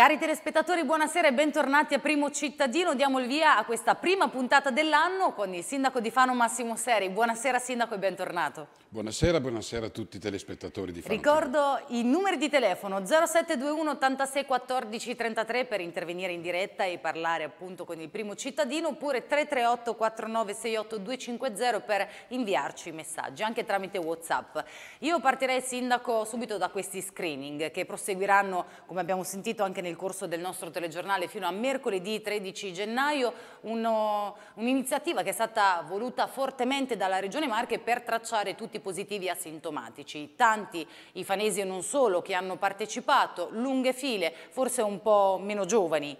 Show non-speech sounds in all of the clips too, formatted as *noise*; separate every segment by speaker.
Speaker 1: Cari telespettatori, buonasera e bentornati a Primo Cittadino. Diamo il via a questa prima puntata dell'anno con il sindaco di Fano Massimo Seri. Buonasera sindaco e bentornato.
Speaker 2: Buonasera, buonasera a tutti i telespettatori di Fano.
Speaker 1: Ricordo i numeri di telefono 0721 86 14 33 per intervenire in diretta e parlare appunto con il Primo Cittadino oppure 338 49 68 250 per inviarci messaggi anche tramite Whatsapp. Io partirei sindaco subito da questi screening che proseguiranno come abbiamo sentito anche nel nel corso del nostro telegiornale fino a mercoledì 13 gennaio un'iniziativa che è stata voluta fortemente dalla Regione Marche per tracciare tutti i positivi asintomatici. Tanti i fanesi e non solo che hanno partecipato, lunghe file, forse un po' meno giovani,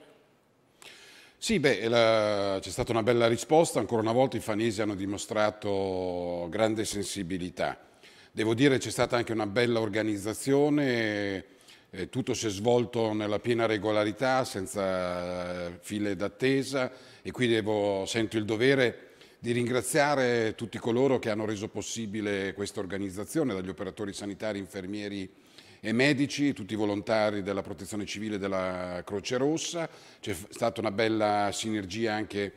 Speaker 2: sì, beh, c'è stata una bella risposta, ancora una volta i fanesi hanno dimostrato grande sensibilità. Devo dire c'è stata anche una bella organizzazione, eh, tutto si è svolto nella piena regolarità, senza eh, file d'attesa e qui devo, sento il dovere di ringraziare tutti coloro che hanno reso possibile questa organizzazione, dagli operatori sanitari, infermieri e medici, tutti i volontari della Protezione Civile della Croce Rossa. C'è stata una bella sinergia anche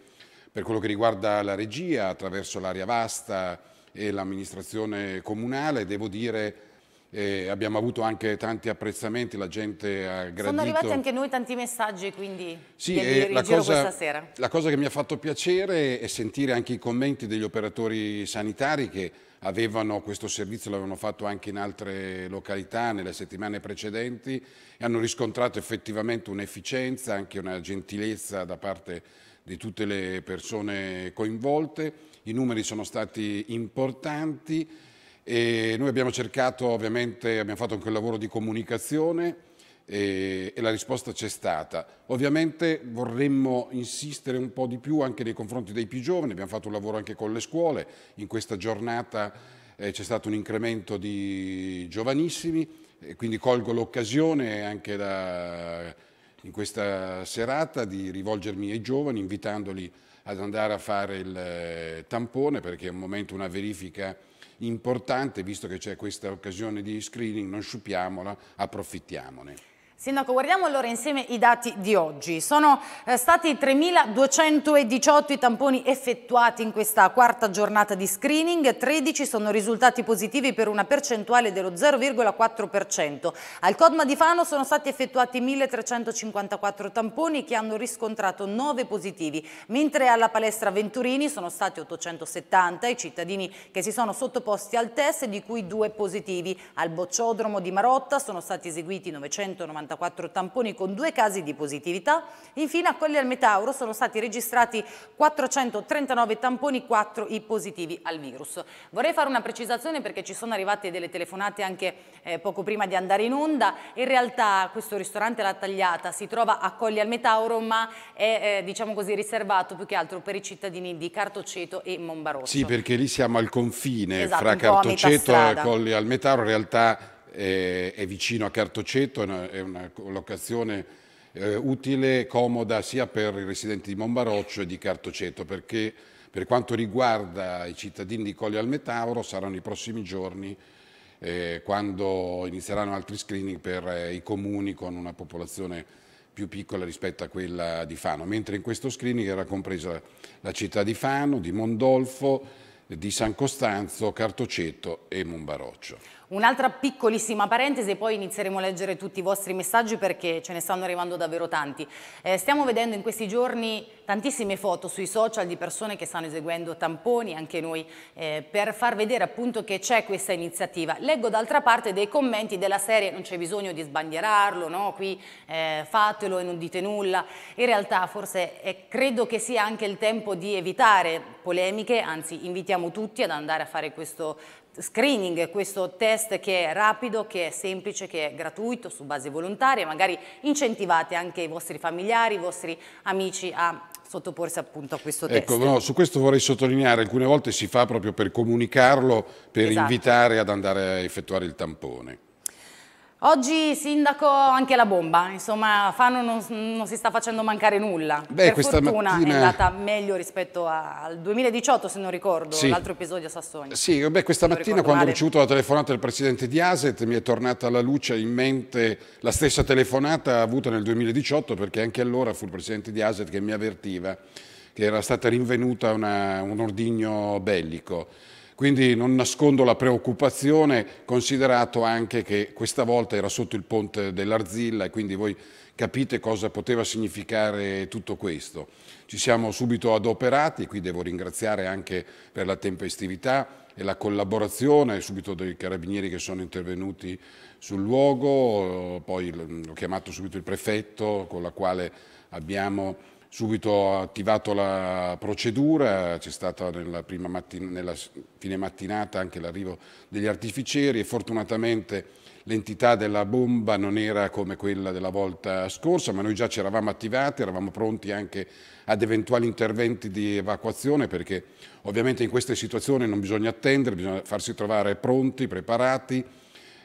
Speaker 2: per quello che riguarda la regia attraverso l'area vasta e l'amministrazione comunale. Devo dire eh, abbiamo avuto anche tanti apprezzamenti, la gente ha gradito. Sono arrivati anche
Speaker 1: noi tanti messaggi, quindi sì, li, la cosa, questa sera. La
Speaker 2: cosa che mi ha fatto piacere è sentire anche i commenti degli operatori sanitari che avevano questo servizio, l'avevano fatto anche in altre località nelle settimane precedenti e hanno riscontrato effettivamente un'efficienza, anche una gentilezza da parte di tutte le persone coinvolte. I numeri sono stati importanti e noi abbiamo cercato, ovviamente, abbiamo fatto anche un lavoro di comunicazione e, e la risposta c'è stata. Ovviamente vorremmo insistere un po' di più anche nei confronti dei più giovani, abbiamo fatto un lavoro anche con le scuole, in questa giornata eh, c'è stato un incremento di giovanissimi, e quindi colgo l'occasione anche da, in questa serata di rivolgermi ai giovani invitandoli ad andare a fare il eh, tampone perché è un momento, una verifica importante, visto che c'è questa occasione di screening, non sciupiamola, approfittiamone.
Speaker 1: Sindaco, guardiamo allora insieme i dati di oggi. Sono eh, stati 3.218 i tamponi effettuati in questa quarta giornata di screening, 13 sono risultati positivi per una percentuale dello 0,4%. Al Codma di Fano sono stati effettuati 1.354 tamponi che hanno riscontrato 9 positivi, mentre alla palestra Venturini sono stati 870 i cittadini che si sono sottoposti al test, di cui 2 positivi. Al Bocciodromo di Marotta sono stati eseguiti 994 184 tamponi con due casi di positività. Infine a Colli al Metauro sono stati registrati 439 tamponi, 4 i positivi al virus. Vorrei fare una precisazione perché ci sono arrivate delle telefonate anche eh, poco prima di andare in onda. In realtà questo ristorante La Tagliata si trova a Colli al Metauro ma è eh, diciamo così riservato più che altro per i cittadini di Cartoceto e Monbaroccio. Sì
Speaker 2: perché lì siamo al confine esatto, fra Cartoceto e Colli al Metauro. In realtà eh, è vicino a Cartoceto, è una, è una collocazione eh, utile e comoda sia per i residenti di Monbaroccio e di Cartoceto, perché per quanto riguarda i cittadini di Colli al Metauro saranno i prossimi giorni eh, quando inizieranno altri screening per eh, i comuni con una popolazione più piccola rispetto a quella di Fano, mentre in questo screening era compresa la città di Fano, di Mondolfo, di San Costanzo, Cartoceto e Monbaroccio.
Speaker 1: Un'altra piccolissima parentesi e poi inizieremo a leggere tutti i vostri messaggi perché ce ne stanno arrivando davvero tanti. Eh, stiamo vedendo in questi giorni tantissime foto sui social di persone che stanno eseguendo tamponi, anche noi, eh, per far vedere appunto che c'è questa iniziativa. Leggo d'altra parte dei commenti della serie non c'è bisogno di sbandierarlo, no? qui eh, fatelo e non dite nulla. In realtà forse è, eh, credo che sia anche il tempo di evitare polemiche, anzi invitiamo tutti ad andare a fare questo screening, questo test che è rapido, che è semplice, che è gratuito su base volontaria, magari incentivate anche i vostri familiari, i vostri amici a sottoporsi appunto a questo ecco, test. Ecco, no, su
Speaker 2: questo vorrei sottolineare, alcune volte si fa proprio per comunicarlo, per esatto. invitare ad andare a effettuare il tampone.
Speaker 1: Oggi sindaco anche la bomba, insomma Fano non, non si sta facendo mancare nulla. Beh, per fortuna mattina... è andata meglio rispetto a, al 2018 se non ricordo, sì. l'altro episodio a Sassoni. Sì, beh, questa mattina quando male. ho ricevuto
Speaker 2: la telefonata del presidente di Aset mi è tornata alla luce in mente la stessa telefonata avuta nel 2018 perché anche allora fu il presidente di Aset che mi avvertiva che era stata rinvenuta una, un ordigno bellico. Quindi non nascondo la preoccupazione, considerato anche che questa volta era sotto il ponte dell'Arzilla e quindi voi capite cosa poteva significare tutto questo. Ci siamo subito adoperati, qui devo ringraziare anche per la tempestività, e la collaborazione subito dei carabinieri che sono intervenuti sul luogo, poi ho chiamato subito il prefetto con la quale abbiamo subito attivato la procedura, c'è stato nella, mattin nella fine mattinata anche l'arrivo degli artificieri e fortunatamente l'entità della bomba non era come quella della volta scorsa, ma noi già ci eravamo attivati, eravamo pronti anche ad eventuali interventi di evacuazione perché ovviamente in queste situazioni non bisogna attendere, bisogna farsi trovare pronti, preparati,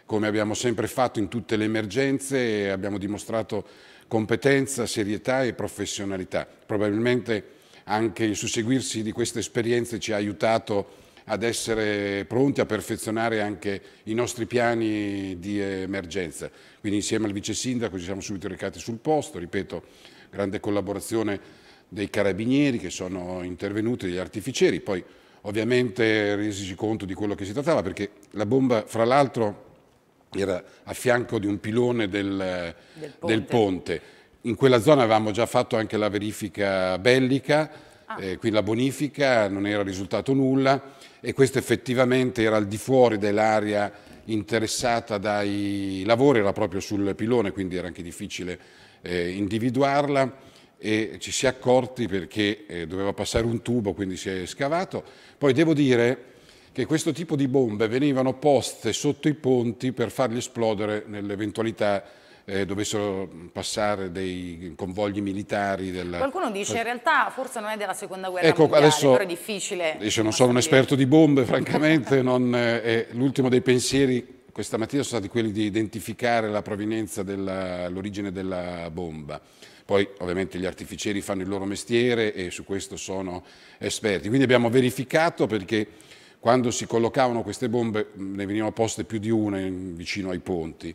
Speaker 2: come abbiamo sempre fatto in tutte le emergenze, e abbiamo dimostrato competenza, serietà e professionalità. Probabilmente anche il susseguirsi di queste esperienze ci ha aiutato ad essere pronti a perfezionare anche i nostri piani di emergenza. Quindi insieme al vice sindaco ci siamo subito recati sul posto, ripeto, grande collaborazione dei carabinieri che sono intervenuti, degli artificieri, poi ovviamente resi conto di quello che si trattava perché la bomba fra l'altro era a fianco di un pilone del, del, ponte. del, ponte. In quella zona avevamo già fatto anche la verifica bellica, ah. eh, quindi la bonifica, non era risultato nulla e questo effettivamente era al di fuori dell'area interessata dai lavori, era proprio sul pilone, quindi era anche difficile eh, individuarla e ci si è accorti perché eh, doveva passare un tubo, quindi si è scavato. Poi devo dire che questo tipo di bombe venivano poste sotto i ponti per farli esplodere nell'eventualità eh, dovessero passare dei convogli militari. Della... Qualcuno dice in
Speaker 1: realtà forse non è della seconda guerra ecco, mondiale, adesso, però è difficile.
Speaker 2: Dice, non sono un esperto di bombe, francamente, *laughs* non, eh, l'ultimo dei pensieri questa mattina sono stati quelli di identificare la provenienza, l'origine della bomba. Poi ovviamente gli artificieri fanno il loro mestiere e su questo sono esperti. Quindi abbiamo verificato perché quando si collocavano queste bombe mm, ne venivano poste più di una vicino ai ponti.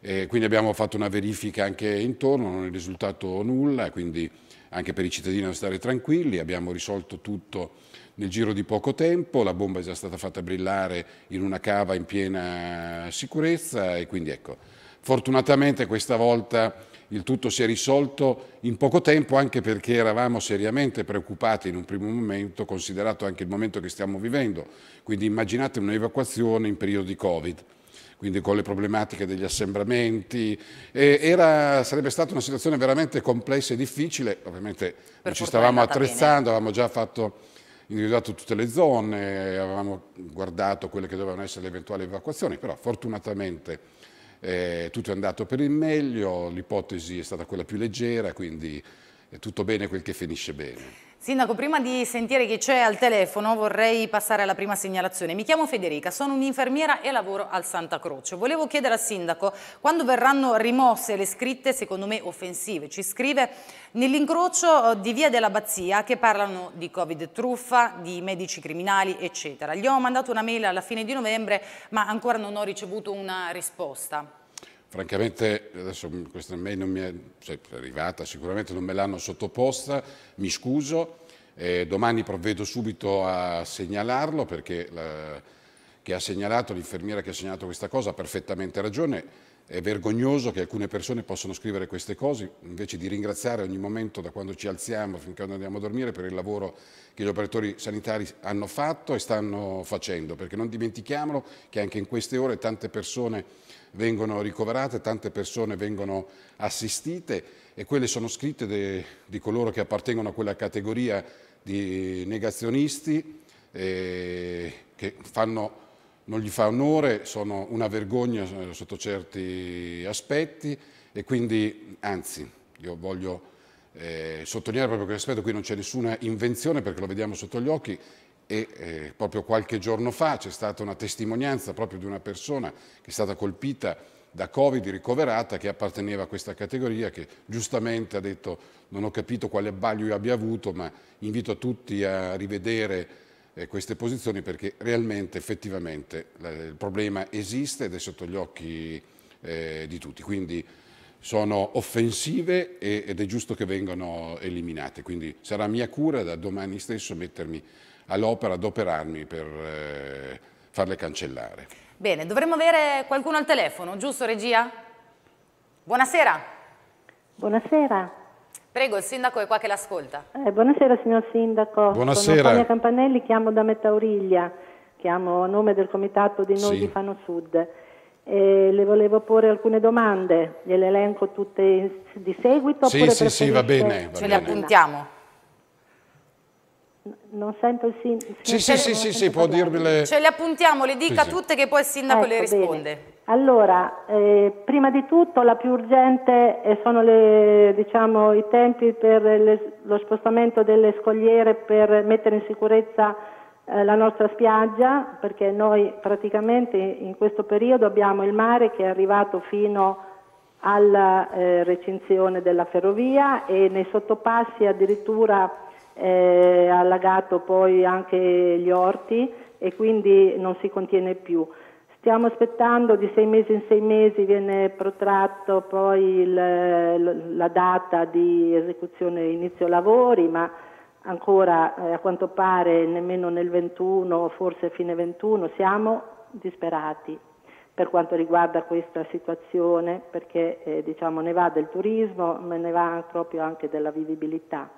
Speaker 2: E quindi abbiamo fatto una verifica anche intorno, non è risultato nulla, quindi anche per i cittadini a stare tranquilli, abbiamo risolto tutto nel giro di poco tempo, la bomba è già stata fatta brillare in una cava in piena sicurezza e quindi ecco, fortunatamente questa volta il tutto si è risolto in poco tempo anche perché eravamo seriamente preoccupati in un primo momento, considerato anche il momento che stiamo vivendo. Quindi immaginate un'evacuazione in periodo di Covid quindi con le problematiche degli assembramenti. Era, sarebbe stata una situazione veramente complessa e difficile, ovviamente non ci stavamo attrezzando, bene. avevamo già fatto, individuato tutte le zone, avevamo guardato quelle che dovevano essere le eventuali evacuazioni, però fortunatamente eh, tutto è andato per il meglio, l'ipotesi è stata quella più leggera, quindi è tutto bene quel che finisce bene.
Speaker 1: Sindaco, prima di sentire chi c'è al telefono vorrei passare alla prima segnalazione. Mi chiamo Federica, sono un'infermiera e lavoro al Santa Croce. Volevo chiedere al sindaco quando verranno rimosse le scritte, secondo me, offensive. Ci scrive nell'incrocio eh, di Via dell'Abbazia che parlano di Covid truffa, di medici criminali, eccetera. Gli ho mandato una mail alla fine di novembre ma ancora non ho ricevuto una risposta
Speaker 2: francamente adesso questa mail non mi è, cioè, è arrivata, sicuramente non me l'hanno sottoposta, mi scuso, eh, domani provvedo subito a segnalarlo perché la, che ha segnalato, l'infermiera che ha segnalato questa cosa ha perfettamente ragione, è vergognoso che alcune persone possano scrivere queste cose, invece di ringraziare ogni momento da quando ci alziamo finché non andiamo a dormire per il lavoro che gli operatori sanitari hanno fatto e stanno facendo, perché non dimentichiamolo che anche in queste ore tante persone vengono ricoverate, tante persone vengono assistite e quelle sono scritte de, di coloro che appartengono a quella categoria di negazionisti eh, che fanno, non gli fa onore, sono una vergogna eh, sotto certi aspetti e quindi, anzi, io voglio eh, sottolineare proprio questo aspetto, qui non c'è nessuna invenzione perché lo vediamo sotto gli occhi, e eh, proprio qualche giorno fa c'è stata una testimonianza proprio di una persona che è stata colpita da Covid ricoverata che apparteneva a questa categoria che giustamente ha detto non ho capito quale baglio io abbia avuto ma invito tutti a rivedere eh, queste posizioni perché realmente effettivamente il problema esiste ed è sotto gli occhi eh, di tutti quindi sono offensive ed è giusto che vengano eliminate quindi sarà mia cura da domani stesso mettermi all'opera operarmi per eh, farle cancellare.
Speaker 1: Bene, dovremmo avere qualcuno al telefono, giusto regia? Buonasera.
Speaker 3: Buonasera.
Speaker 1: Prego, il sindaco è qua che l'ascolta.
Speaker 3: Eh, buonasera signor sindaco. Buonasera. Sono Fania Campanelli, chiamo da Metauriglia, chiamo a nome del comitato di Noi sì. di Fano Sud. E le volevo porre alcune domande, gliele elenco tutte di seguito? Sì, sì, sì, va bene. Va Ce bene. le appuntiamo. Non sento il sindaco.
Speaker 2: Sì, sì, sì, sì, sì può dirmi le... Ce
Speaker 1: le appuntiamo, le dica sì, tutte che poi il sindaco ecco, le risponde. Bene.
Speaker 3: Allora, eh, prima di tutto la più urgente eh, sono le, diciamo, i tempi per le, lo spostamento delle scogliere per mettere in sicurezza eh, la nostra spiaggia, perché noi praticamente in questo periodo abbiamo il mare che è arrivato fino alla eh, recinzione della ferrovia e nei sottopassi addirittura eh, ha allagato poi anche gli orti e quindi non si contiene più. Stiamo aspettando di sei mesi in sei mesi, viene protratto poi il, la data di esecuzione inizio lavori, ma ancora eh, a quanto pare nemmeno nel 21, forse fine 21, siamo disperati per quanto riguarda questa situazione perché eh, diciamo, ne va del turismo ma ne va proprio anche della vivibilità.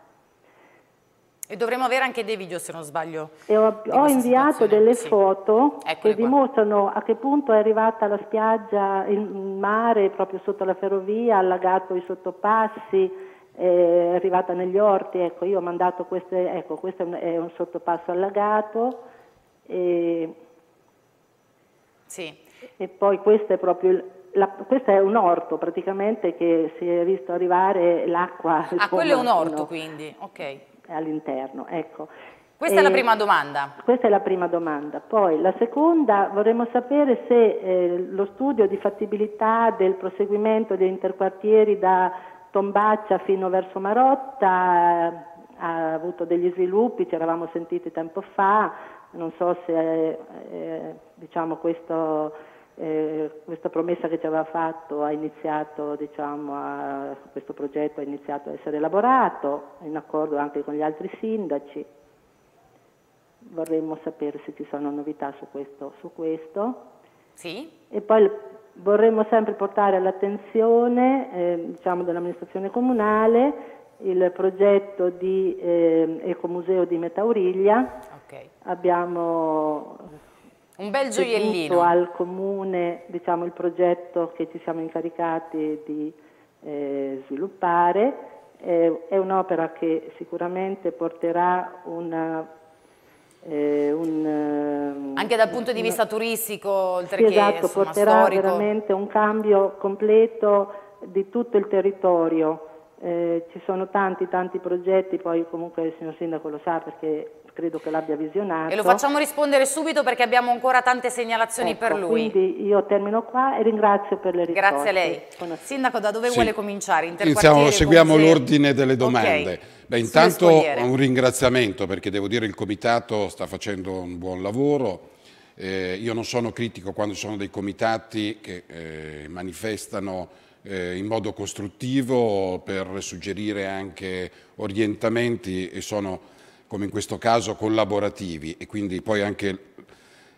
Speaker 1: E dovremmo avere anche dei video se non sbaglio.
Speaker 3: ho, ho inviato delle sì. foto Eccole che qua. dimostrano a che punto è arrivata la spiaggia il mare, proprio sotto la ferrovia, ha allagato i sottopassi, è arrivata negli orti, ecco io ho mandato queste, ecco questo è un, è un sottopasso allagato. E, sì. e poi questo è proprio il, la, questo è un orto praticamente che si è visto arrivare l'acqua. Ah, quello è un orto
Speaker 1: quindi, ok
Speaker 3: all'interno. Ecco. Questa eh, è la prima domanda. Questa è la prima domanda. Poi la seconda, vorremmo sapere se eh, lo studio di fattibilità del proseguimento degli interquartieri da Tombaccia fino verso Marotta eh, ha avuto degli sviluppi, ci eravamo sentiti tempo fa, non so se eh, eh diciamo questo eh, questa promessa che ci aveva fatto ha iniziato, diciamo, a, questo progetto ha iniziato a essere elaborato in accordo anche con gli altri sindaci. Vorremmo sapere se ci sono novità su questo. Su questo. Sì. E poi vorremmo sempre portare all'attenzione eh, diciamo, dell'amministrazione comunale il progetto di eh, Ecomuseo di Metauriglia. Okay. Abbiamo un bel gioiellino. al comune diciamo, il progetto che ci siamo incaricati di eh, sviluppare. Eh, è un'opera che sicuramente porterà una, eh, un... Eh, Anche
Speaker 1: dal punto di una, vista turistico, oltre sì, che esatto, insomma, porterà storico.
Speaker 3: veramente un cambio completo di tutto il territorio. Eh, ci sono tanti, tanti progetti, poi comunque il signor Sindaco lo sa perché credo che l'abbia visionato. E lo facciamo
Speaker 1: rispondere subito perché abbiamo ancora tante segnalazioni ecco, per lui.
Speaker 3: Quindi io termino qua e ringrazio per le risposte. Grazie a lei.
Speaker 1: Buonasera. Sindaco, da dove sì. vuole cominciare? Iniziamo, seguiamo l'ordine delle domande. Okay. Beh, intanto un
Speaker 2: ringraziamento perché devo dire che il Comitato sta facendo un buon lavoro. Eh, io non sono critico quando sono dei comitati che eh, manifestano eh, in modo costruttivo per suggerire anche orientamenti e sono come in questo caso collaborativi e quindi poi anche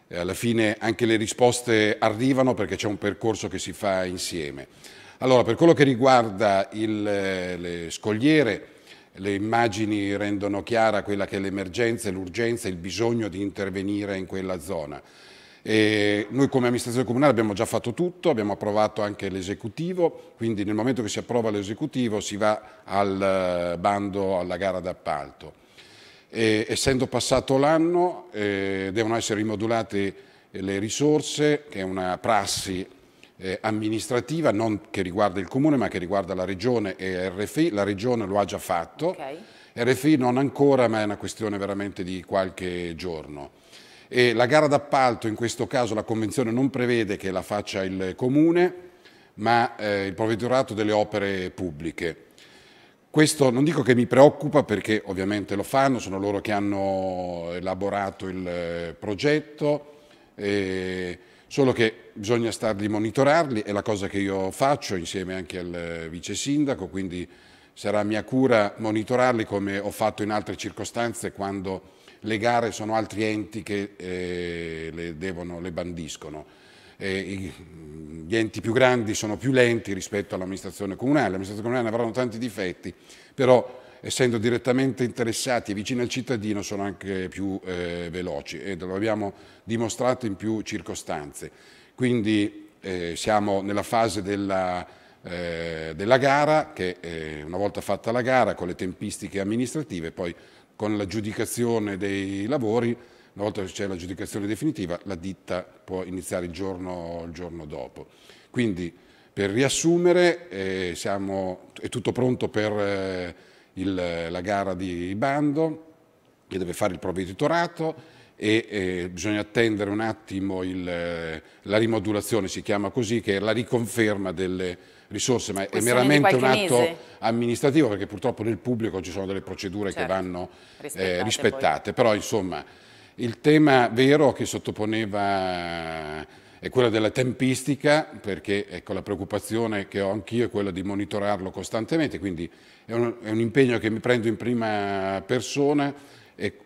Speaker 2: eh, alla fine anche le risposte arrivano perché c'è un percorso che si fa insieme. Allora, per quello che riguarda il, eh, le scogliere, le immagini rendono chiara quella che è l'emergenza, l'urgenza, il bisogno di intervenire in quella zona. E noi come amministrazione comunale abbiamo già fatto tutto, abbiamo approvato anche l'esecutivo, quindi nel momento che si approva l'esecutivo si va al eh, bando, alla gara d'appalto. E, essendo passato l'anno eh, devono essere rimodulate le risorse, che è una prassi eh, amministrativa non che riguarda il Comune ma che riguarda la Regione e RFI, la Regione lo ha già fatto, okay. RFI non ancora ma è una questione veramente di qualche giorno. E la gara d'appalto, in questo caso la Convenzione non prevede che la faccia il Comune ma eh, il Provveditorato delle Opere Pubbliche questo non dico che mi preoccupa perché ovviamente lo fanno, sono loro che hanno elaborato il eh, progetto, eh, solo che bisogna starli monitorarli, è la cosa che io faccio insieme anche al eh, vice sindaco, quindi sarà mia cura monitorarli come ho fatto in altre circostanze quando le gare sono altri enti che eh, le, devono, le bandiscono eh, gli enti più grandi sono più lenti rispetto all'amministrazione comunale, l'amministrazione comunale avranno tanti difetti, però essendo direttamente interessati e vicini al cittadino sono anche più eh, veloci e lo abbiamo dimostrato in più circostanze. Quindi eh, siamo nella fase della, eh, della gara che eh, una volta fatta la gara con le tempistiche amministrative poi con l'aggiudicazione dei lavori una volta che c'è la giudicazione definitiva, la ditta può iniziare il giorno, il giorno dopo. Quindi, per riassumere, eh, siamo, è tutto pronto per eh, il, la gara di bando che deve fare il provveditorato e eh, bisogna attendere un attimo il, eh, la rimodulazione, si chiama così, che è la riconferma delle risorse, ma è meramente un atto mese. amministrativo perché purtroppo nel pubblico ci sono delle procedure certo, che vanno eh, rispettate, rispettate. però insomma il tema vero che sottoponeva eh, è quello della tempistica, perché ecco, la preoccupazione che ho anch'io è quella di monitorarlo costantemente, quindi è un, è un, impegno che mi prendo in prima persona e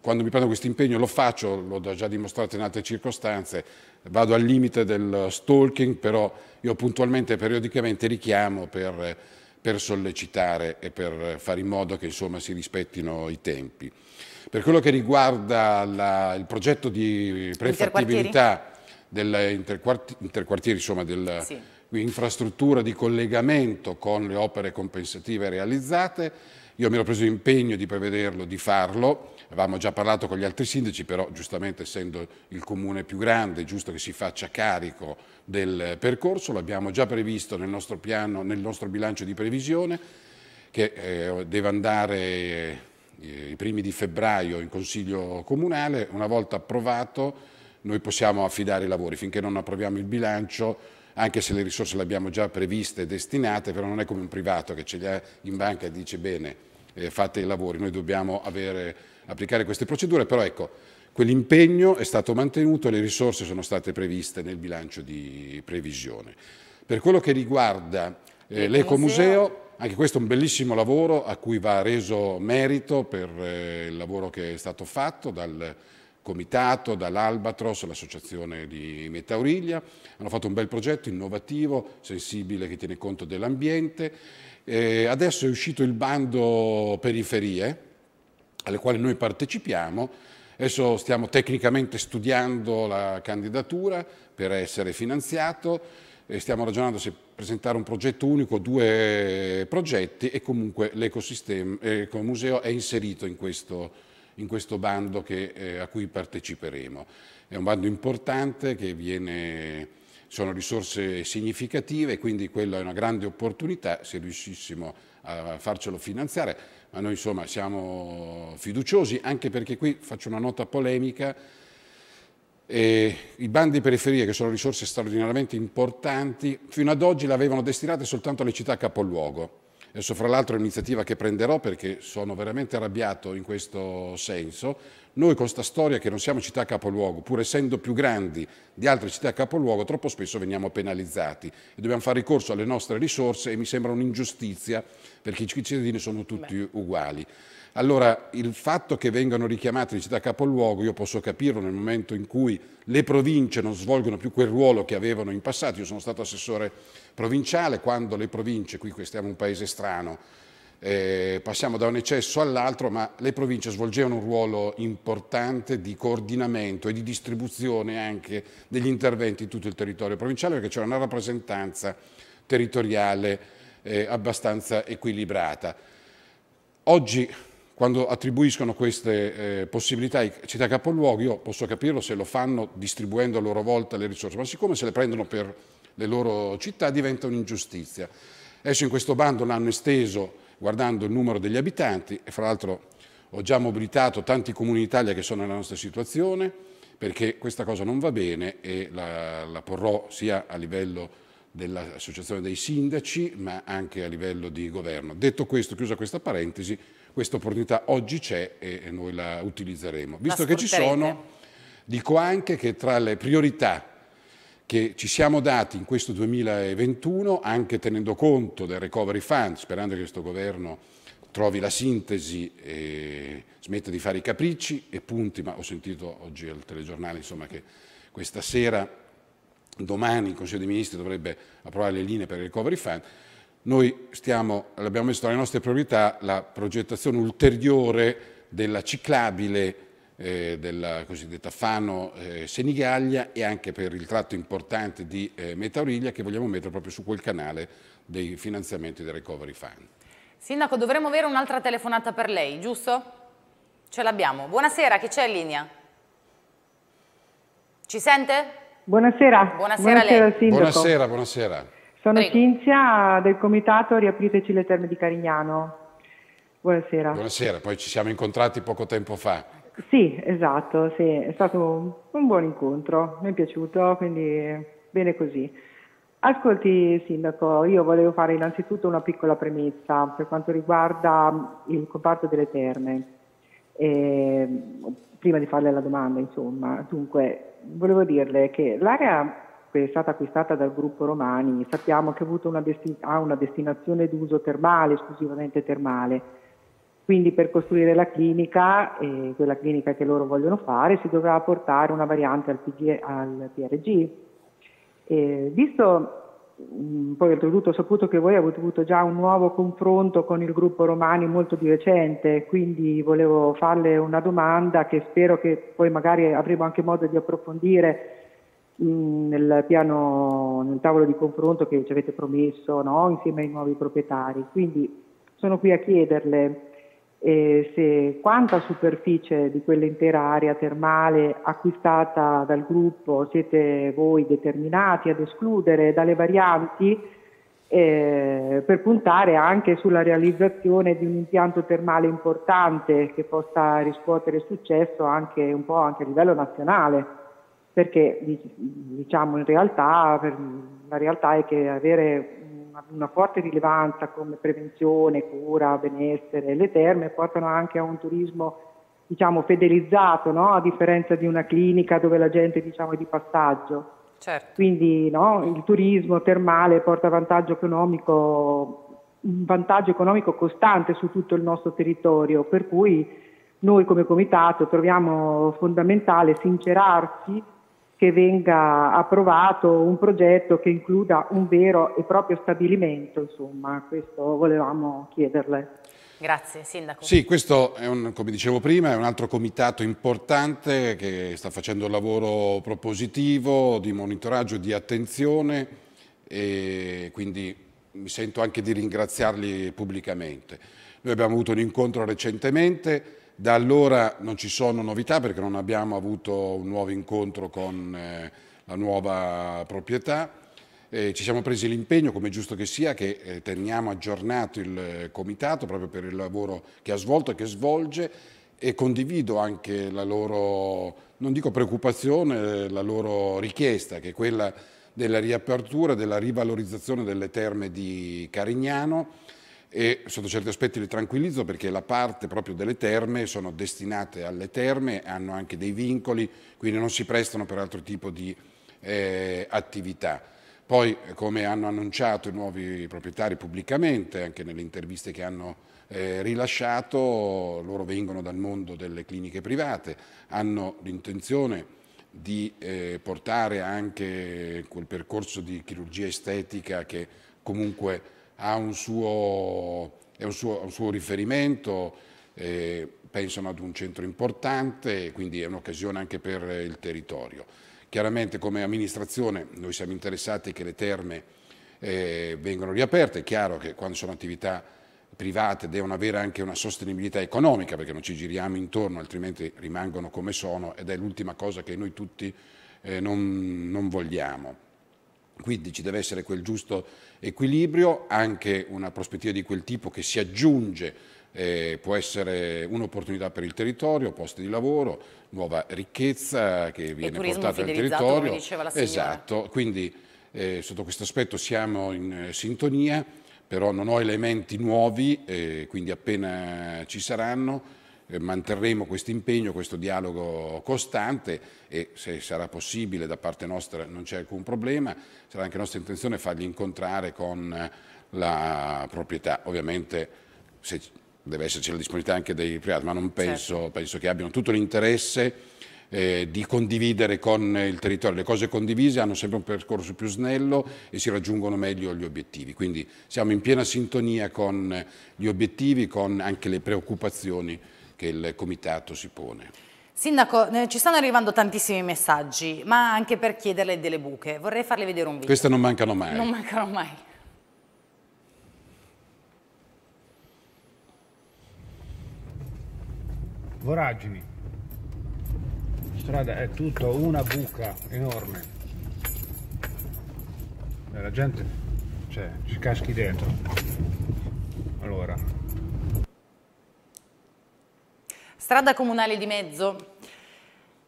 Speaker 2: quando mi prendo questo impegno lo faccio, l'ho già dimostrato in altre circostanze, vado al limite del stalking, però io puntualmente e periodicamente richiamo per, per sollecitare e per fare in modo che insomma, si rispettino i tempi. Per quello che riguarda la, il progetto di prefattibilità dell'interquartiere, interquartieri, insomma, del, sì. infrastruttura di collegamento con le opere compensative realizzate, io mi ero preso impegno di prevederlo, di farlo, avevamo già parlato con gli altri sindaci, però giustamente essendo il comune più grande è giusto che si faccia carico del percorso, l'abbiamo già previsto nel nostro piano, nel nostro bilancio di previsione, che eh, deve andare i primi di febbraio in Consiglio Comunale, una volta approvato noi possiamo affidare i lavori, finché non approviamo il bilancio, anche se le risorse le abbiamo già previste e destinate, però non è come un privato che ce le ha in banca e dice bene, eh, fate i lavori, noi dobbiamo avere, applicare queste procedure, però ecco, quell'impegno è stato mantenuto e le risorse sono state previste nel bilancio di previsione. Per quello che riguarda eh, l'ecomuseo, anche questo è un bellissimo lavoro a cui va reso merito per eh, il lavoro che è stato fatto dal comitato, dall'Albatros, l'associazione di Metauriglia. Hanno fatto un bel progetto innovativo, sensibile, che tiene conto dell'ambiente. Eh, adesso è uscito il bando periferie, alle quali noi partecipiamo. Adesso stiamo tecnicamente studiando la candidatura per essere finanziato stiamo ragionando se presentare un progetto unico, due progetti e comunque l'ecosistema, l'ecomuseo è inserito in questo, in questo bando che, eh, a cui parteciperemo. È un bando importante che viene, sono risorse significative, quindi quella è una grande opportunità se riuscissimo a farcelo finanziare, ma noi insomma siamo fiduciosi anche perché qui faccio una nota polemica e I bandi periferie, che sono risorse straordinariamente importanti, fino ad oggi le avevano destinate soltanto alle città capoluogo. Adesso fra l'altro è un'iniziativa che prenderò perché sono veramente arrabbiato in questo senso. Noi con questa storia che non siamo città capoluogo, pur essendo più grandi di altre città capoluogo, troppo spesso veniamo penalizzati e dobbiamo fare ricorso alle nostre risorse e mi sembra un'ingiustizia perché i cittadini sono tutti Beh. uguali. Allora il fatto che vengano richiamate le città capoluogo io posso capirlo nel momento in cui le province non svolgono più quel ruolo che avevano in passato. Io sono stato assessore provinciale quando le province, qui stiamo in un paese strano, eh, passiamo da un eccesso all'altro, ma le province svolgevano un ruolo importante di coordinamento e di distribuzione anche degli interventi in tutto il territorio provinciale perché c'era una rappresentanza territoriale eh, abbastanza equilibrata. Oggi quando attribuiscono queste eh, possibilità ai città capoluoghi, io posso capirlo se lo fanno distribuendo a loro volta le risorse, ma siccome se le prendono per le loro città diventa un'ingiustizia. Adesso in questo bando l'hanno esteso guardando il numero degli abitanti e fra l'altro ho già mobilitato tanti comuni d'Italia che sono nella nostra situazione perché questa cosa non va bene e la, la porrò sia a livello dell'associazione dei sindaci ma anche a livello di governo. Detto questo, chiusa questa parentesi, questa opportunità oggi c'è e noi la utilizzeremo. Visto la che ci sono, dico anche che tra le priorità che ci siamo dati in questo 2021, anche tenendo conto del Recovery Fund, sperando che questo governo trovi la sintesi e smetta di fare i capricci e punti, ma ho sentito oggi al telegiornale insomma, che questa sera, domani il Consiglio dei Ministri dovrebbe approvare le linee per il Recovery Fund, noi stiamo, l'abbiamo messo tra le nostre priorità, la progettazione ulteriore della ciclabile eh, della cosiddetta Fano eh, Senigaglia e anche per il tratto importante di eh, Metauriglia che vogliamo mettere proprio su quel canale dei finanziamenti del Recovery Fund.
Speaker 1: Sindaco, dovremmo avere un'altra telefonata per lei, giusto? Ce l'abbiamo. Buonasera, chi c'è in linea? Ci sente?
Speaker 4: Buonasera. Buonasera, buonasera lei.
Speaker 2: Sindaco. Buonasera, buonasera.
Speaker 4: Sono Prego. Cinzia del comitato Riapriteci le Terme di Carignano. Buonasera.
Speaker 2: Buonasera, poi ci siamo incontrati poco tempo fa.
Speaker 4: Sì, esatto, sì. è stato un buon incontro, mi è piaciuto, quindi bene così. Ascolti Sindaco, io volevo fare innanzitutto una piccola premessa per quanto riguarda il comparto delle terme, e, prima di farle la domanda insomma. Dunque, volevo dirle che l'area è stata acquistata dal gruppo Romani, sappiamo che ha, una desti- ha una destinazione d'uso termale, esclusivamente termale. Quindi per costruire la clinica, eh, quella clinica che loro vogliono fare, si dovrà portare una variante al, PG, al PRG. Eh, visto, mh, poi oltretutto ho saputo che voi avete avuto già un nuovo confronto con il gruppo Romani molto di recente, quindi volevo farle una domanda che spero che poi magari avremo anche modo di approfondire nel, piano, nel tavolo di confronto che ci avete promesso no? insieme ai nuovi proprietari. Quindi sono qui a chiederle eh, se quanta superficie di quell'intera area termale acquistata dal gruppo siete voi determinati ad escludere dalle varianti eh, per puntare anche sulla realizzazione di un impianto termale importante che possa riscuotere successo anche un po' anche a livello nazionale perché diciamo in realtà la realtà è che avere una forte rilevanza come prevenzione, cura, benessere, le terme portano anche a un turismo diciamo, fedelizzato, no? a differenza di una clinica dove la gente diciamo, è di passaggio. Certo. Quindi no? il turismo termale porta vantaggio economico, un vantaggio economico costante su tutto il nostro territorio, per cui noi come comitato troviamo fondamentale sincerarsi che venga approvato un progetto che includa un vero e proprio stabilimento, insomma, questo volevamo chiederle. Grazie Sindaco. Sì,
Speaker 2: questo è un, come dicevo prima, è un altro comitato importante che sta facendo un lavoro propositivo, di monitoraggio, di attenzione e quindi mi sento anche di ringraziarli pubblicamente. Noi abbiamo avuto un incontro recentemente da allora non ci sono novità perché non abbiamo avuto un nuovo incontro con eh, la nuova proprietà. Eh, ci siamo presi l'impegno, come giusto che sia, che eh, teniamo aggiornato il eh, Comitato proprio per il lavoro che ha svolto e che svolge e condivido anche la loro, non dico preoccupazione, eh, la loro richiesta, che è quella della riapertura, della rivalorizzazione delle terme di Carignano e sotto certi aspetti li tranquillizzo perché la parte proprio delle terme sono destinate alle terme, hanno anche dei vincoli, quindi non si prestano per altro tipo di eh, attività. Poi, come hanno annunciato i nuovi proprietari pubblicamente, anche nelle interviste che hanno eh, rilasciato, loro vengono dal mondo delle cliniche private, hanno l'intenzione di eh, portare anche quel percorso di chirurgia estetica che comunque ha un suo, un suo, un suo riferimento, eh, pensano ad un centro importante, quindi è un'occasione anche per il territorio. Chiaramente come amministrazione noi siamo interessati che le terme eh, vengano riaperte, è chiaro che quando sono attività private devono avere anche una sostenibilità economica perché non ci giriamo intorno altrimenti rimangono come sono ed è l'ultima cosa che noi tutti eh, non, non vogliamo. Quindi ci deve essere quel giusto equilibrio, anche una prospettiva di quel tipo che si aggiunge eh, può essere un'opportunità per il territorio, posti di lavoro, nuova ricchezza che viene portata al territorio. esatto, quindi eh, sotto questo aspetto siamo in eh, sintonia, però non ho elementi nuovi, eh, quindi appena ci saranno eh, manterremo questo impegno, questo dialogo costante e se sarà possibile da parte nostra non c'è alcun problema, sarà anche nostra intenzione fargli incontrare con la proprietà, ovviamente se deve esserci la disponibilità anche dei privati, ma non penso, certo. penso che abbiano tutto l'interesse eh, di condividere con il territorio. Le cose condivise hanno sempre un percorso più snello e si raggiungono meglio gli obiettivi. Quindi siamo in piena sintonia con gli obiettivi, con anche le preoccupazioni che il Comitato si pone.
Speaker 1: Sindaco, eh, ci stanno arrivando tantissimi messaggi, ma anche per chiederle delle buche. Vorrei farle vedere un video. Queste non
Speaker 2: mancano mai. Non
Speaker 1: mancano mai.
Speaker 2: Voragini. Strada è tutta una buca enorme. Eh, la gente, cioè, ci caschi dentro. Allora,
Speaker 1: Strada comunale di mezzo.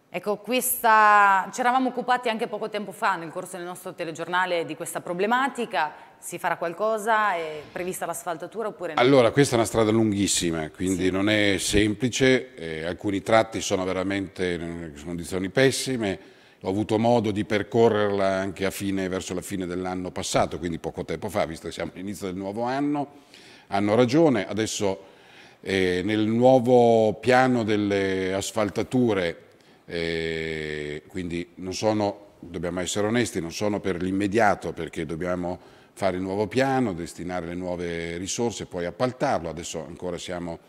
Speaker 1: Ecco, questa... ci eravamo occupati anche poco tempo fa nel corso del nostro telegiornale di questa problematica. Si farà qualcosa? È prevista l'asfaltatura
Speaker 2: oppure no? Allora, questa è una strada lunghissima, quindi sì. non è semplice. Eh, alcuni tratti sono veramente in eh, condizioni pessime. Ho avuto modo di percorrerla anche fine, verso la fine dell'anno passato, quindi poco tempo fa, visto che siamo all'inizio del nuovo anno. Hanno ragione, adesso eh, nel nuovo piano delle asfaltature, eh, quindi non sono, dobbiamo essere onesti, non sono per l'immediato perché dobbiamo fare il nuovo piano, destinare le nuove risorse, poi appaltarlo. Adesso ancora siamo,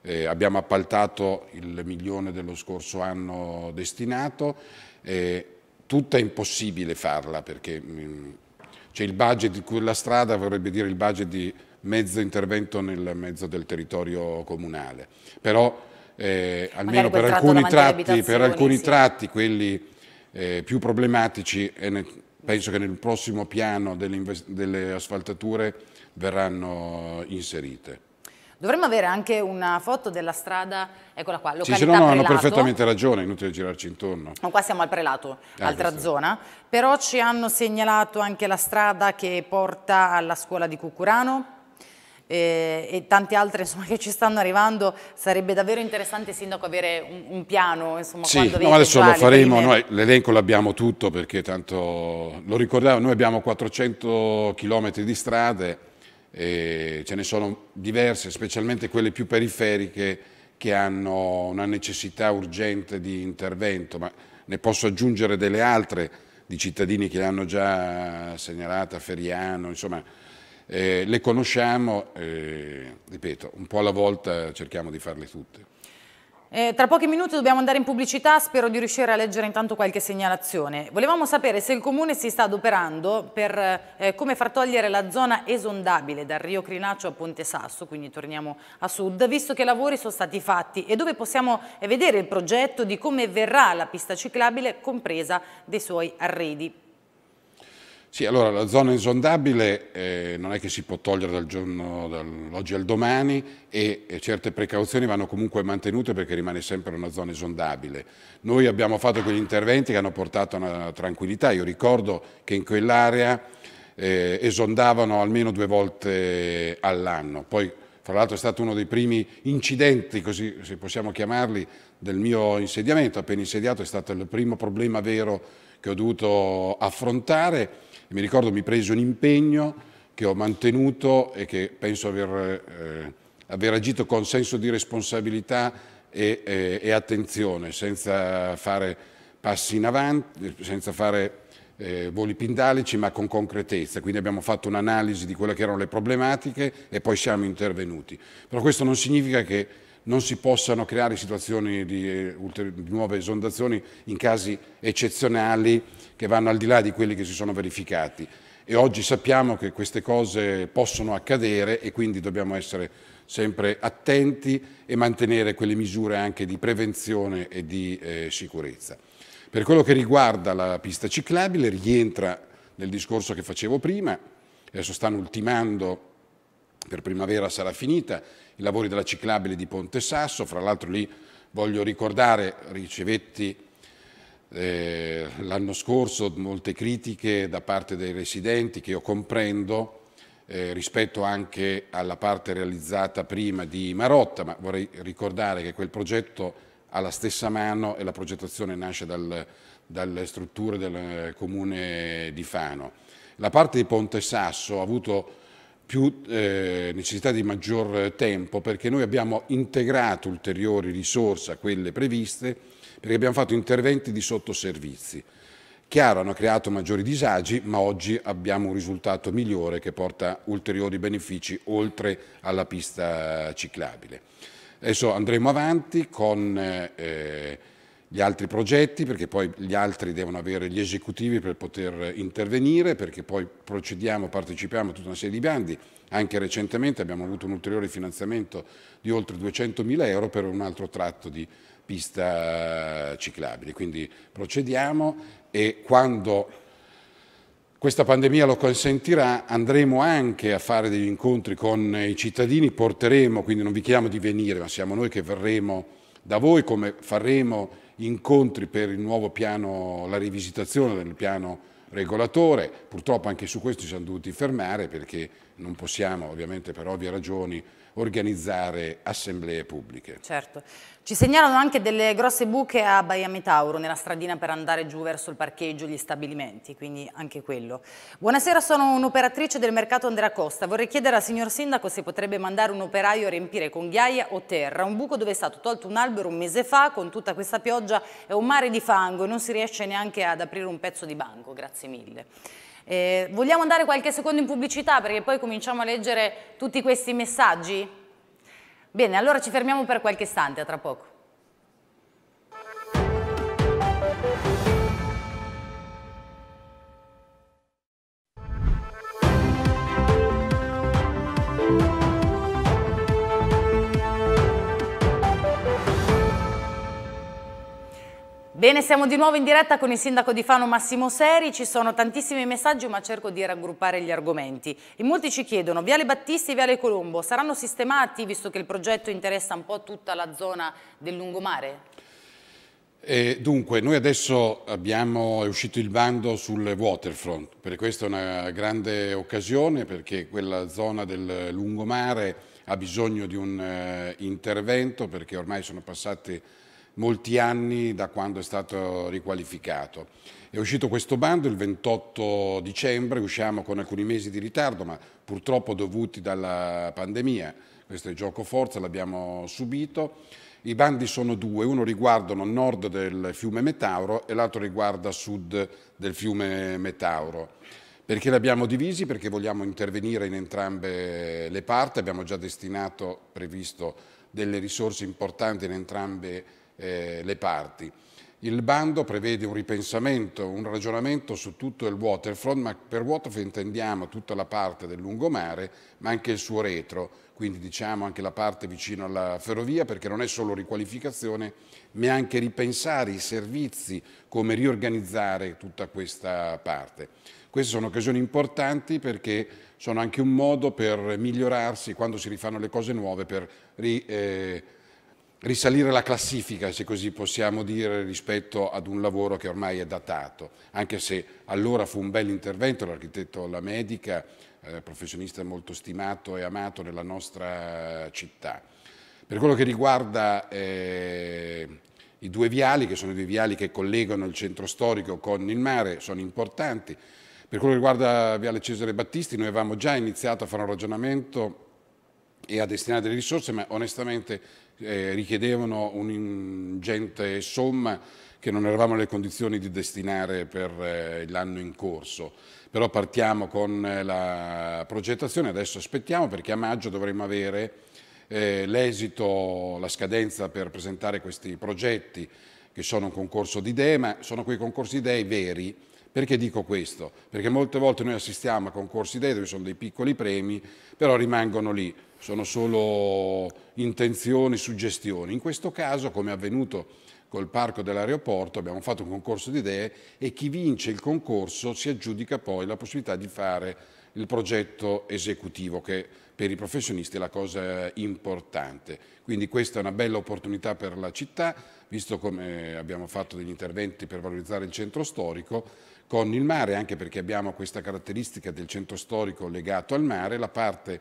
Speaker 2: eh, abbiamo appaltato il milione dello scorso anno destinato, eh, tutta è impossibile farla perché mm, c'è cioè il budget di quella strada vorrebbe dire il budget di mezzo intervento nel mezzo del territorio comunale. Però eh, almeno per alcuni, tratti, per alcuni sì. tratti, quelli eh, più problematici, nel, penso che nel prossimo piano delle, delle asfaltature verranno inserite.
Speaker 1: Dovremmo avere anche una foto della strada, eccola qua, località Sì, se no, no hanno perfettamente
Speaker 2: ragione, è inutile girarci intorno. Ma
Speaker 1: qua siamo al Prelato, ah, altra questo. zona, però ci hanno segnalato anche la strada che porta alla scuola di Cucurano, eh, e tante altre insomma, *laughs* che ci stanno arrivando, sarebbe davvero interessante Sindaco avere un, un piano. Insomma, sì, no, adesso lo faremo, noi
Speaker 2: l'elenco l'abbiamo tutto perché tanto lo ricordavo, noi abbiamo 400 km di strade, eh, ce ne sono diverse, specialmente quelle più periferiche che hanno una necessità urgente di intervento, ma ne posso aggiungere delle altre di cittadini che l'hanno già segnalata, Feriano, insomma eh, le conosciamo, eh, ripeto, un po' alla volta cerchiamo di farle tutte.
Speaker 1: Eh, tra pochi minuti dobbiamo andare in pubblicità, spero di riuscire a leggere intanto qualche segnalazione. Volevamo sapere se il Comune si sta adoperando per eh, come far togliere la zona esondabile dal Rio Crinaccio a Ponte Sasso, quindi torniamo a sud, visto che i lavori sono stati fatti e dove possiamo eh, vedere il progetto di come verrà la pista ciclabile compresa dei suoi arredi.
Speaker 2: Sì, allora la zona insondabile eh, non è che si può togliere dal giorno dall'oggi al domani e, e, eh, certe precauzioni vanno comunque mantenute perché rimane sempre una zona insondabile. Noi abbiamo fatto quegli interventi che hanno portato a una tranquillità. Io ricordo che in quell'area eh, esondavano almeno due volte all'anno. Poi, fra l'altro, è stato uno dei primi incidenti, così se possiamo chiamarli, del mio insediamento. Appena insediato è stato il primo problema vero che ho dovuto affrontare e mi ricordo mi presi un impegno che ho mantenuto e che penso aver, eh, aver agito con senso di responsabilità e, e, eh, e, attenzione, senza fare passi in avanti, senza fare eh, voli pindalici, ma con concretezza. Quindi abbiamo fatto un'analisi di quelle che erano le problematiche e poi siamo intervenuti. Però questo non significa che non si possano creare situazioni di, di eh, nuove esondazioni in casi eccezionali che vanno al di là di quelli che si sono verificati e oggi sappiamo che queste cose possono accadere e quindi dobbiamo essere sempre attenti e mantenere quelle misure anche di prevenzione e di eh, sicurezza. Per quello che riguarda la pista ciclabile rientra nel discorso che facevo prima, adesso stanno ultimando, per primavera sarà finita, i lavori della ciclabile di Ponte Sasso, fra l'altro lì voglio ricordare, ricevetti eh, l'anno scorso molte critiche da parte dei residenti che io comprendo eh, rispetto anche alla parte realizzata prima di Marotta, ma vorrei ricordare che quel progetto ha la stessa mano e la progettazione nasce dal, dalle strutture del eh, comune di Fano. La parte di Ponte Sasso ha avuto più eh, necessità di maggior tempo perché noi abbiamo integrato ulteriori risorse a quelle previste perché abbiamo fatto interventi di sottoservizi. Chiaro, hanno creato maggiori disagi, ma oggi abbiamo un risultato migliore che porta ulteriori benefici oltre alla pista ciclabile. Adesso andremo avanti con eh, gli altri progetti, perché poi gli altri devono avere gli esecutivi per poter intervenire, perché poi procediamo, partecipiamo a tutta una serie di bandi. Anche recentemente abbiamo avuto un ulteriore finanziamento di oltre 200.000 euro per un altro tratto di pista ciclabile. Quindi procediamo e quando questa pandemia lo consentirà, andremo anche a fare degli incontri con i cittadini, porteremo, quindi non vi chiediamo di venire, ma siamo noi che verremo da voi, come faremo incontri per il nuovo piano, la rivisitazione del piano regolatore. Purtroppo anche su questo ci siamo dovuti fermare perché non possiamo, ovviamente per ovvie ragioni, organizzare assemblee pubbliche.
Speaker 1: Certo. Ci segnalano anche delle grosse buche a Baia Metauro, nella stradina per andare giù verso il parcheggio e gli stabilimenti, quindi anche quello. Buonasera, sono un'operatrice del mercato Andrea Costa. Vorrei chiedere al signor Sindaco se potrebbe mandare un operaio a riempire con ghiaia o terra un buco dove è stato tolto un albero un mese fa, con tutta questa pioggia è un mare di fango e non si riesce neanche ad aprire un pezzo di banco. Grazie mille. Eh, vogliamo andare qualche secondo in pubblicità perché poi cominciamo a leggere tutti questi messaggi? Bene, allora ci fermiamo per qualche istante, a tra poco. Bene, siamo di nuovo in diretta con il sindaco di Fano Massimo Seri, ci sono tantissimi messaggi ma cerco di raggruppare gli argomenti. In molti ci chiedono, Viale Battisti e Viale Colombo saranno sistemati visto che il progetto interessa un po' tutta la zona del lungomare?
Speaker 2: E eh, dunque, noi adesso abbiamo, è uscito il bando sul waterfront, per questa è una grande occasione perché quella zona del lungomare ha bisogno di un eh, intervento perché ormai sono passati molti anni da quando è stato riqualificato. È uscito questo bando il 28 dicembre, usciamo con alcuni mesi di ritardo, ma purtroppo dovuti dalla pandemia. Questo è il gioco forza, l'abbiamo subito. I bandi sono due, uno riguardano nord del fiume Metauro e l'altro riguarda sud del fiume Metauro. Perché li abbiamo divisi? Perché vogliamo intervenire in entrambe le parti, abbiamo già destinato, previsto delle risorse importanti in entrambe le parti eh, le parti. Il bando prevede un ripensamento, un ragionamento su tutto il waterfront, ma per waterfront intendiamo tutta la parte del lungomare, ma anche il suo retro, quindi diciamo anche la parte vicino alla ferrovia, perché non è solo riqualificazione, ma anche ripensare i servizi, come riorganizzare tutta questa parte. Queste sono occasioni importanti perché sono anche un modo per migliorarsi quando si rifanno le cose nuove, per ri, eh, risalire la classifica, se così possiamo dire, rispetto ad un lavoro che ormai è datato, anche se allora fu un bel intervento l'architetto La Medica, eh, professionista molto stimato e amato nella nostra città. Per quello che riguarda eh, i due viali, che sono i due viali che collegano il centro storico con il mare, sono importanti. Per quello che riguarda Viale Cesare Battisti, noi avevamo già iniziato a fare un ragionamento e a destinare delle risorse, ma onestamente eh, richiedevano un'ingente somma che non eravamo nelle condizioni di destinare per eh, l'anno in corso. Però partiamo con eh, la progettazione, adesso aspettiamo perché a maggio dovremo avere eh, l'esito, la scadenza per presentare questi progetti che sono un concorso di idee, ma sono quei concorsi di idee veri, perché dico questo? Perché molte volte noi assistiamo a concorsi idee dove sono dei piccoli premi, però rimangono lì sono solo intenzioni, suggestioni. In questo caso, come è avvenuto col parco dell'aeroporto, abbiamo fatto un concorso di idee e chi vince il concorso si aggiudica poi la possibilità di fare il progetto esecutivo che per i professionisti è la cosa importante. Quindi questa è una bella opportunità per la città, visto come abbiamo fatto degli interventi per valorizzare il centro storico, con il mare, anche perché abbiamo questa caratteristica del centro storico legato al mare, la parte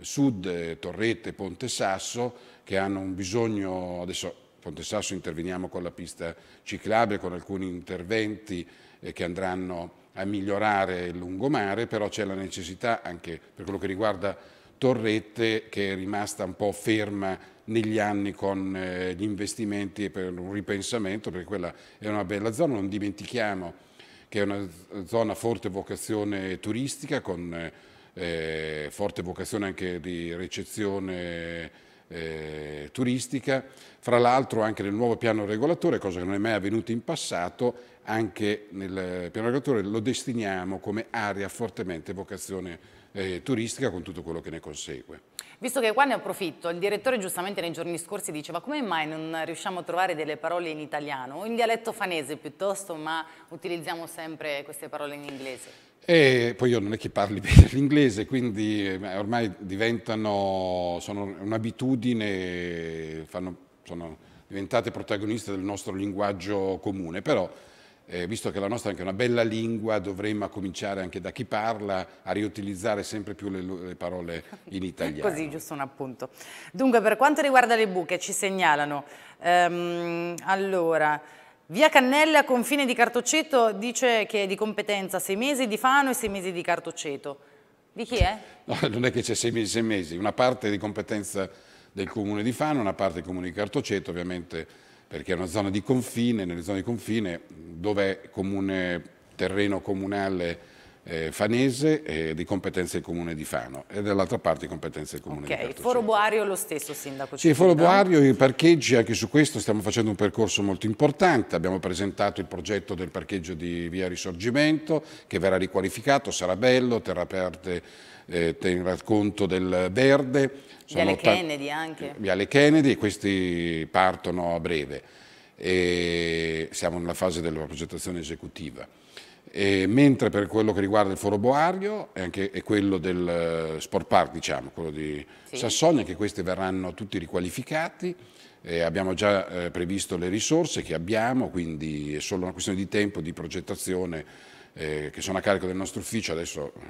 Speaker 2: sud, eh, Torrette, Ponte Sasso, che hanno un bisogno, adesso Ponte Sasso interveniamo con la pista ciclabile, con alcuni interventi eh, che andranno a migliorare il lungomare, però c'è la necessità anche per quello che riguarda Torrette che è rimasta un po' ferma negli anni con eh, gli investimenti e per un ripensamento, perché quella è una bella zona, non dimentichiamo che è una zona a forte vocazione turistica con eh, eh, forte vocazione anche di ricezione eh, turistica, fra l'altro anche nel nuovo piano regolatore, cosa che non è mai avvenuta in passato, anche nel piano regolatore lo destiniamo come area fortemente vocazione eh, turistica con tutto quello che ne consegue.
Speaker 1: Visto che qua ne approfitto, il direttore giustamente nei giorni scorsi diceva come mai non riusciamo a trovare delle parole in italiano o in dialetto fanese piuttosto, ma utilizziamo sempre queste parole in inglese?
Speaker 2: E poi io non è che parli *laughs* bene l'inglese, quindi eh, ormai diventano, sono un'abitudine, fanno, sono diventate protagoniste del nostro linguaggio comune, però eh, visto che la nostra è anche una bella lingua, dovremmo cominciare anche da chi parla a riutilizzare sempre più le, le parole *laughs* in italiano. Così,
Speaker 1: giusto un appunto. Dunque, per quanto riguarda le buche, ci segnalano, ehm, allora... Via Cannella, confine di Cartoceto, dice che è di competenza sei mesi di Fano e sei mesi di Cartoceto. Di chi è?
Speaker 2: No, *laughs* non è che c'è sei mesi, sei mesi, una parte di competenza del comune di Fano, una parte del comune di Cartoceto, ovviamente perché è una zona di confine, nelle zone di confine dove è comune, terreno comunale eh, fanese eh, di competenza del comune di Fano e dall'altra parte competenza del comune okay. di Fano. il
Speaker 1: Foro Boario lo stesso sindaco. Sì, Foro Boario,
Speaker 2: i parcheggi, anche su questo stiamo facendo un percorso molto importante, abbiamo presentato il progetto del parcheggio di via Risorgimento che verrà riqualificato, sarà bello, terrà aperte, eh, conto del verde. Sono Viale Kennedy anche. Viale Kennedy, questi partono a breve e siamo nella fase della progettazione esecutiva. E mentre per quello che riguarda il foro boario e, anche, e quello del eh, sport park, diciamo, quello di sì. Sassonia, che questi verranno tutti riqualificati, eh, abbiamo già eh, previsto le risorse che abbiamo, quindi è solo una questione di tempo, di progettazione eh, che sono a carico del nostro ufficio, adesso eh,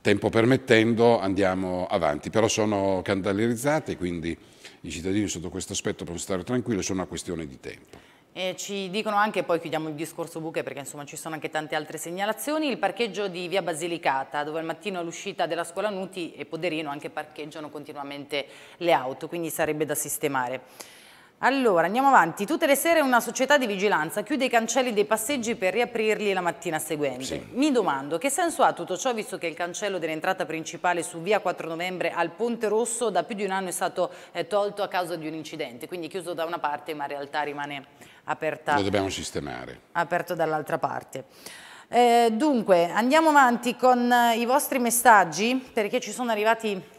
Speaker 2: tempo permettendo andiamo avanti, però sono candelierizzate, quindi i cittadini sotto questo aspetto possono stare tranquilli, è solo una questione di tempo.
Speaker 1: Eh, ci dicono anche, poi chiudiamo il discorso buche perché insomma ci sono anche tante altre segnalazioni, il parcheggio di via Basilicata dove al mattino all'uscita della scuola Nuti e Poderino anche parcheggiano continuamente le auto, quindi sarebbe da sistemare. Allora, andiamo avanti. Tutte le sere una società di vigilanza chiude i cancelli dei passeggi per riaprirli la mattina seguente. Sì. Mi domando, che senso ha tutto ciò visto che il cancello dell'entrata principale su via 4 novembre al Ponte Rosso da più di un anno è stato eh, tolto a causa di un incidente, quindi chiuso da una parte ma in realtà rimane aperta, Lo dobbiamo
Speaker 2: sistemare.
Speaker 1: aperto dall'altra parte. Eh, dunque, andiamo avanti con eh, i vostri messaggi perché ci sono arrivati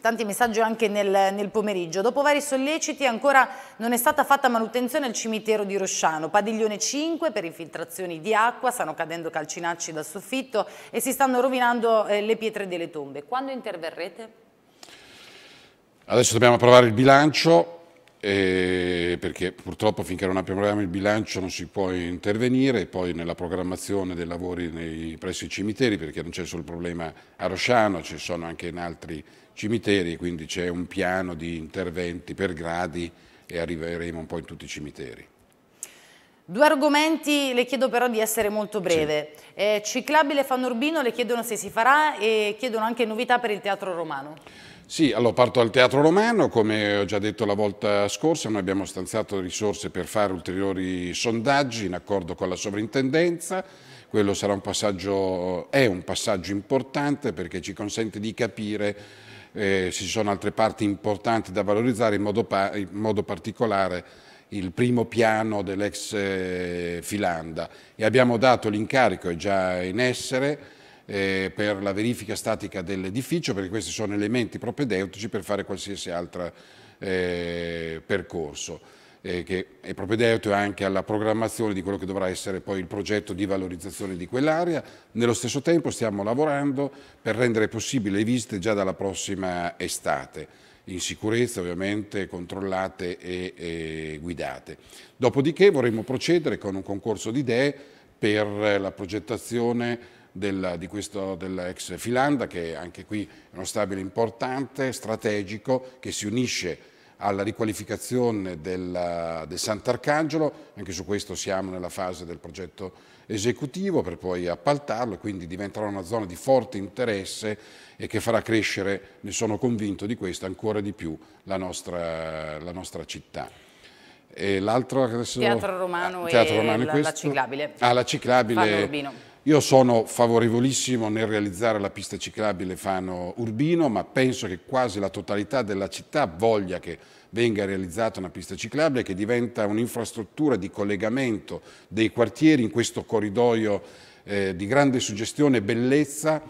Speaker 1: Tanti messaggi anche nel, nel, pomeriggio. Dopo vari solleciti ancora non è stata fatta manutenzione al cimitero di Rosciano. Padiglione 5 per infiltrazioni di acqua, stanno cadendo calcinacci dal soffitto e si stanno rovinando eh, le pietre delle tombe. Quando interverrete?
Speaker 2: Adesso dobbiamo approvare il bilancio eh, perché purtroppo finché non approviamo il bilancio non si può intervenire poi nella programmazione dei lavori nei, presso i cimiteri perché non c'è solo il problema a Rosciano, ci sono anche in altri cimiteri, quindi c'è un piano di interventi per gradi e arriveremo un po' in tutti i cimiteri.
Speaker 1: Due argomenti, le chiedo però di essere molto breve. Sì. Eh, ciclabile Fanurbino le chiedono se si farà e chiedono anche novità per il Teatro Romano.
Speaker 2: Sì, allora parto dal Teatro Romano, come ho già detto la volta scorsa, noi abbiamo stanziato risorse per fare ulteriori sondaggi in accordo con la sovrintendenza, quello sarà un passaggio, è un passaggio importante perché ci consente di capire eh, ci sono altre parti importanti da valorizzare, in modo, pa in modo particolare il primo piano dell'ex eh, Filanda e abbiamo dato l'incarico, è già in essere, eh, per la verifica statica dell'edificio perché questi sono elementi propedeutici per fare qualsiasi altro eh, percorso eh, che è proprio propedeutico anche alla programmazione di quello che dovrà essere poi il progetto di valorizzazione di quell'area. Nello stesso tempo stiamo lavorando per rendere possibile le visite già dalla prossima estate in sicurezza ovviamente controllate e, e guidate. Dopodiché vorremmo procedere con un concorso di idee per la progettazione della, di questo dell'ex Filanda, che anche qui è uno stabile importante, strategico, che si unisce alla riqualificazione del, del Sant'Arcangelo, anche su questo siamo nella fase del progetto esecutivo per poi appaltarlo, quindi diventerà una zona di forte interesse e che farà crescere, ne sono convinto di questo, ancora di più la nostra, la nostra città. E l'altro adesso... Teatro
Speaker 1: Romano ah, teatro e romano la, la, ciclabile. Ah,
Speaker 2: la ciclabile. Io sono favorevolissimo nel realizzare la pista ciclabile Fano Urbino, ma penso che quasi la totalità della città voglia che venga realizzata una pista ciclabile che diventa un'infrastruttura di collegamento dei quartieri in questo corridoio eh, di grande suggestione e bellezza,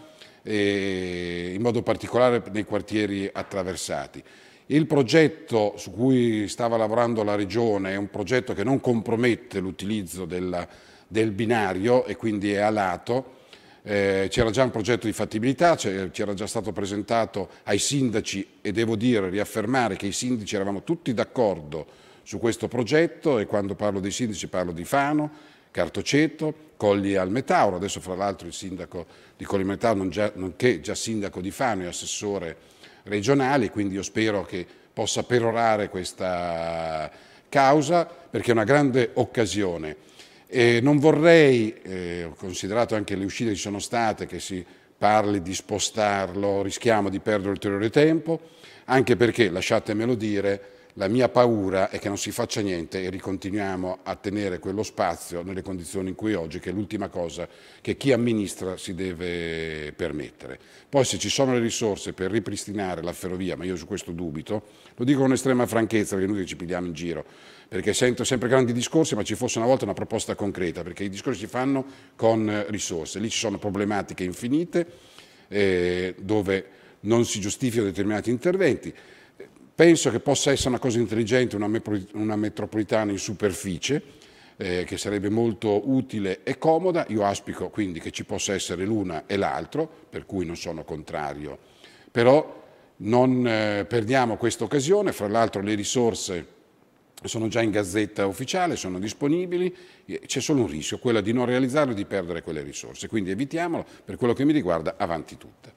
Speaker 2: eh, in modo particolare nei quartieri attraversati. Il progetto su cui stava lavorando la Regione è un progetto che non compromette l'utilizzo della città del binario e quindi è a lato. Eh, c'era già un progetto di fattibilità, c'era già stato presentato ai sindaci e devo dire, riaffermare che i sindaci eravamo tutti d'accordo su questo progetto e quando parlo dei sindaci parlo di Fano, Cartoceto, Colli al Metauro, adesso fra l'altro il sindaco di Colli al Metauro, nonché già sindaco di Fano e assessore regionale, quindi io spero che possa perorare questa causa perché è una grande occasione. Eh, non vorrei, eh, considerato anche le uscite che ci sono state, che si parli di spostarlo, rischiamo di perdere ulteriore tempo, anche perché, lasciatemelo dire, la mia paura è che non si faccia niente e ricontinuiamo a tenere quello spazio nelle condizioni in cui oggi, che è l'ultima cosa che chi amministra si deve permettere. Poi se ci sono le risorse per ripristinare la ferrovia, ma io su questo dubito, lo dico con estrema franchezza perché noi ci pigliamo in giro, perché sento sempre grandi discorsi, ma ci fosse una volta una proposta concreta, perché i discorsi si fanno con risorse. Lì ci sono problematiche infinite eh, dove non si giustificano determinati interventi. Penso che possa essere una cosa intelligente una, metropolitana in superficie, eh, che sarebbe molto utile e comoda. Io aspico quindi che ci possa essere l'una e l'altro, per cui non sono contrario. Però non eh, perdiamo questa occasione, fra l'altro le risorse sono già in gazzetta ufficiale, sono disponibili, c'è solo un rischio, quello di non realizzarlo e di perdere quelle risorse. Quindi evitiamolo, per quello che mi riguarda, avanti tutta.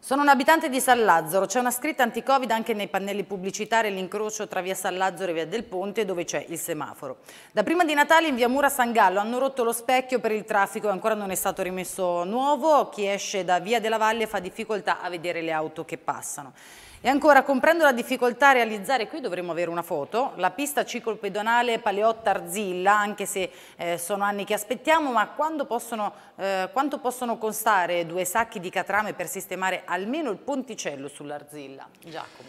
Speaker 1: Sono un abitante di San Lazzaro, c'è una scritta anti-covid anche nei pannelli pubblicitari l'incrocio tra via San Lazzaro e via del Ponte dove c'è il semaforo. Da prima di Natale in via Mura San Gallo hanno rotto lo specchio per il traffico e ancora non è stato rimesso nuovo, chi esce da via della Valle fa difficoltà a vedere le auto che passano. E ancora, comprendo la difficoltà a realizzare, qui dovremmo avere una foto, la pista ciclopedonale Paleotta-Arzilla, anche se eh, sono anni che aspettiamo, ma possono, eh, quanto possono costare due sacchi di catrame per sistemare almeno il ponticello sull'Arzilla? Giacomo.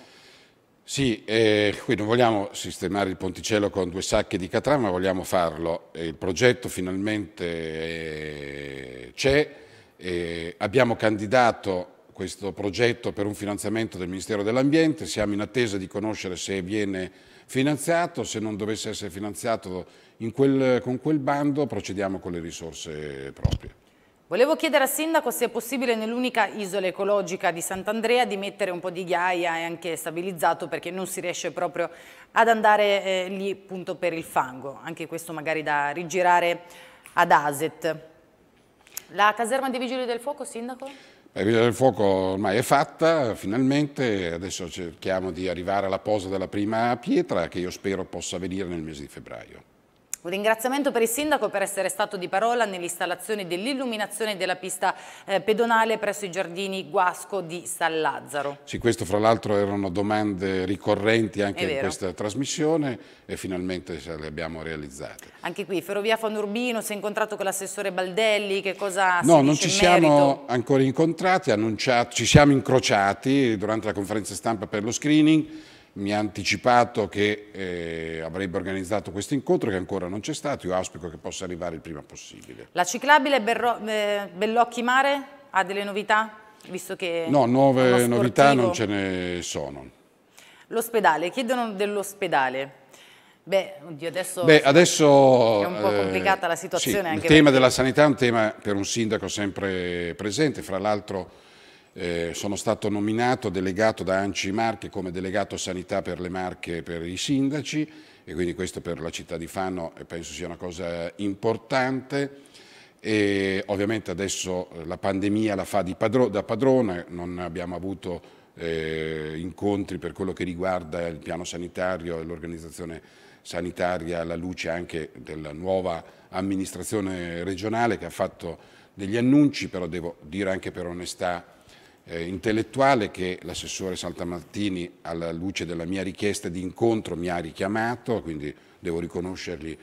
Speaker 2: Sì, eh, qui non vogliamo sistemare il ponticello con due sacchi di catrame, ma vogliamo farlo. Eh, il progetto finalmente eh, c'è, eh, abbiamo candidato questo progetto per un finanziamento del Ministero dell'Ambiente, siamo in attesa di conoscere se viene finanziato, se non dovesse essere finanziato quel, con quel bando procediamo con le risorse proprie.
Speaker 1: Volevo chiedere al Sindaco se è possibile nell'unica isola ecologica di Sant'Andrea di mettere un po' di ghiaia e anche stabilizzato perché non si riesce proprio ad andare eh, lì appunto per il fango, anche questo magari da rigirare ad Aset. La caserma dei Vigili del Fuoco, Sindaco?
Speaker 2: La Vigile del Fuoco ormai è fatta, finalmente, adesso cerchiamo di arrivare alla posa della prima pietra che io spero possa venire nel mese di febbraio.
Speaker 1: Un ringraziamento per il Sindaco per essere stato di parola nell'installazione dell'illuminazione della pista eh, pedonale presso i giardini Guasco di San Lazzaro.
Speaker 2: Sì, questo fra l'altro erano domande ricorrenti anche in questa trasmissione e finalmente le abbiamo realizzate.
Speaker 1: Anche qui, Ferrovia Fanurbino, si è incontrato con l'assessore Baldelli, che cosa No, non ci siamo merito?
Speaker 2: ancora incontrati, ci siamo incrociati durante la conferenza stampa per lo screening mi ha anticipato che eh, avrebbe organizzato questo incontro che ancora non c'è stato, io auspico che possa arrivare il prima possibile.
Speaker 1: La ciclabile Berro, eh, Bellocchi Mare ha delle novità? Visto che no, nuove novità non ce
Speaker 2: ne sono.
Speaker 1: L'ospedale, chiedono dell'ospedale. Beh, oddio, adesso,
Speaker 2: Beh, adesso, è un po' eh, complicata eh, la situazione. Sì, il tema perché... della sanità è un tema per un sindaco sempre presente, fra l'altro eh, sono stato nominato delegato da Anci Marche come delegato sanità per le Marche per i sindaci e quindi questo per la città di Fano penso sia una cosa importante. E ovviamente adesso eh, la pandemia la fa padro da padrone, non abbiamo avuto eh, incontri per quello che riguarda il piano sanitario e l'organizzazione sanitaria alla luce anche della nuova amministrazione regionale che ha fatto degli annunci, però devo dire anche per onestà eh, intellettuale che l'assessore Saltamartini alla luce della mia richiesta di incontro mi ha richiamato, quindi devo riconoscergli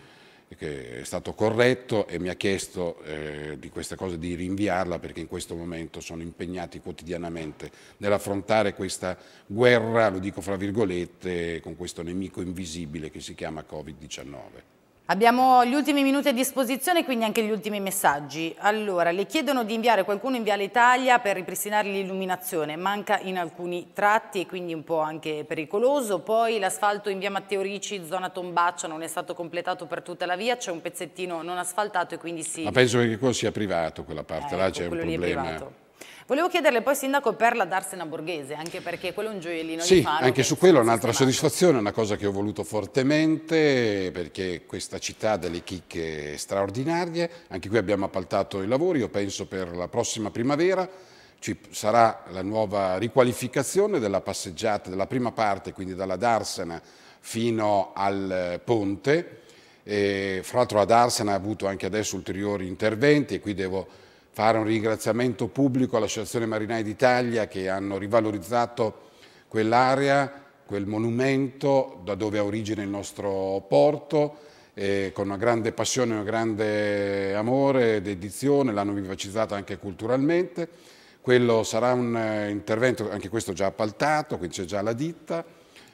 Speaker 2: che è stato corretto e mi ha chiesto eh, di questa cosa di rinviarla perché in questo momento sono impegnati quotidianamente nell'affrontare questa guerra, lo dico fra virgolette, con questo nemico invisibile che si chiama Covid-19.
Speaker 1: Abbiamo gli ultimi minuti a disposizione, quindi anche gli ultimi messaggi. Allora, le chiedono di inviare qualcuno in Viale Italia per ripristinare l'illuminazione, manca in alcuni tratti e quindi un po' anche pericoloso. Poi l'asfalto in Via Matteo Ricci, zona Tombaccia, non è stato completato per tutta la via, c'è un pezzettino non asfaltato e quindi si... Ma penso
Speaker 2: che quello sia privato quella parte, eh, là ecco, c'è un problema è privato.
Speaker 1: Volevo chiederle poi, Sindaco, per la Darsena Borghese, anche perché quello è un gioiellino sì, di Faro. Sì, anche su quello è un'altra
Speaker 2: soddisfazione, una cosa che ho voluto fortemente, perché questa città ha delle chicche straordinarie. Anche qui abbiamo appaltato i lavori, io penso per la prossima primavera ci sarà la nuova riqualificazione della passeggiata, della prima parte, quindi dalla Darsena fino al ponte. E, fra l'altro la Darsena ha avuto anche adesso ulteriori interventi e qui devo fare un ringraziamento pubblico all'Associazione Marinai d'Italia che hanno rivalorizzato quell'area, quel monumento da dove ha origine il nostro porto eh, con una grande passione, un grande amore, dedizione, l'hanno vivacizzata anche culturalmente. Quello sarà un eh, intervento, anche questo già appaltato, quindi c'è già la ditta,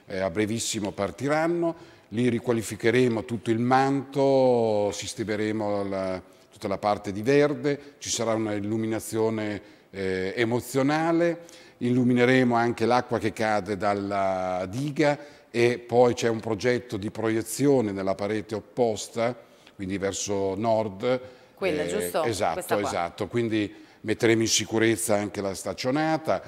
Speaker 2: eh, a brevissimo partiranno, lì riqualificheremo tutto il manto, sistemeremo la, tutta la parte di verde, ci sarà un'illuminazione eh, emozionale, illumineremo anche l'acqua che cade dalla diga e poi c'è un progetto di proiezione nella parete opposta, quindi verso nord. Quella, eh, giusto? Esatto, esatto. Quindi metteremo in sicurezza anche la staccionata,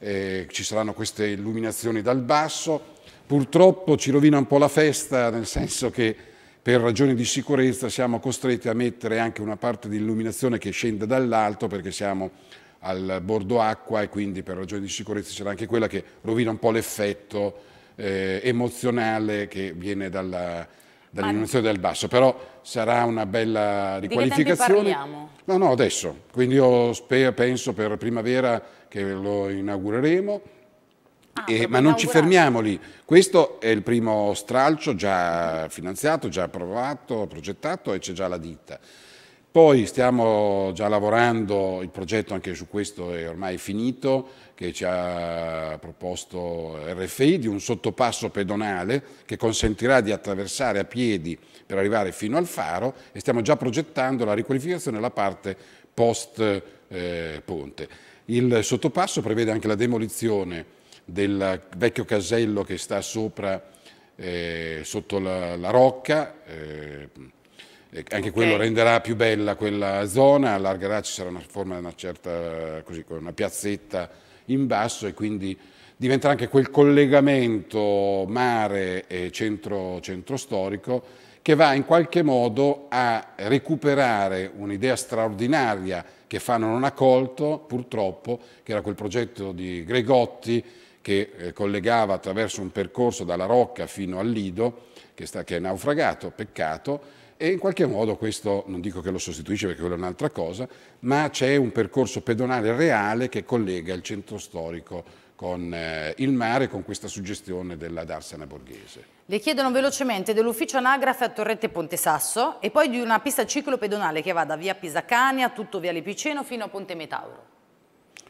Speaker 2: eh, ci saranno queste illuminazioni dal basso. Purtroppo ci rovina un po' la festa, nel senso che per ragioni di sicurezza siamo costretti a mettere anche una parte di illuminazione che scende dall'alto perché siamo al bordo acqua e quindi per ragioni di sicurezza c'era anche quella che rovina un po' l'effetto eh, emozionale che viene dalla, dall'illuminazione del basso, però sarà una bella riqualificazione. Di che parliamo? No, no, adesso, quindi io penso per primavera che lo inaugureremo Ah, eh, ma non ci fermiamo lì. Questo è il primo stralcio già finanziato, già approvato, progettato e c'è già la ditta. Poi stiamo già lavorando, il progetto anche su questo è ormai finito, che ci ha proposto RFI di un sottopasso pedonale che consentirà di attraversare a piedi per arrivare fino al faro e stiamo già progettando la riqualificazione della parte post eh, ponte. Il sottopasso prevede anche la demolizione del vecchio casello che sta sopra, eh, sotto la, la rocca, eh, anche okay. quello renderà più bella quella zona, allargerà, ci sarà una forma, una certa, così, una piazzetta in basso e quindi diventerà anche quel collegamento mare e centro, centro storico che va in qualche modo a recuperare un'idea straordinaria che Fano non ha colto, purtroppo, che era quel progetto di Gregotti che eh, collegava attraverso un percorso dalla Rocca fino al Lido, che, sta, che è naufragato, peccato, e in qualche modo questo non dico che lo sostituisce perché quello è un'altra cosa, ma c'è un percorso pedonale reale che collega il centro storico con eh, il mare, con questa suggestione della darsena borghese.
Speaker 1: Le chiedono velocemente dell'ufficio anagrafe a Torrette Ponte Sasso e poi di una pista ciclopedonale che va da via Pisacania, tutto via Lipiceno fino a Ponte Metauro.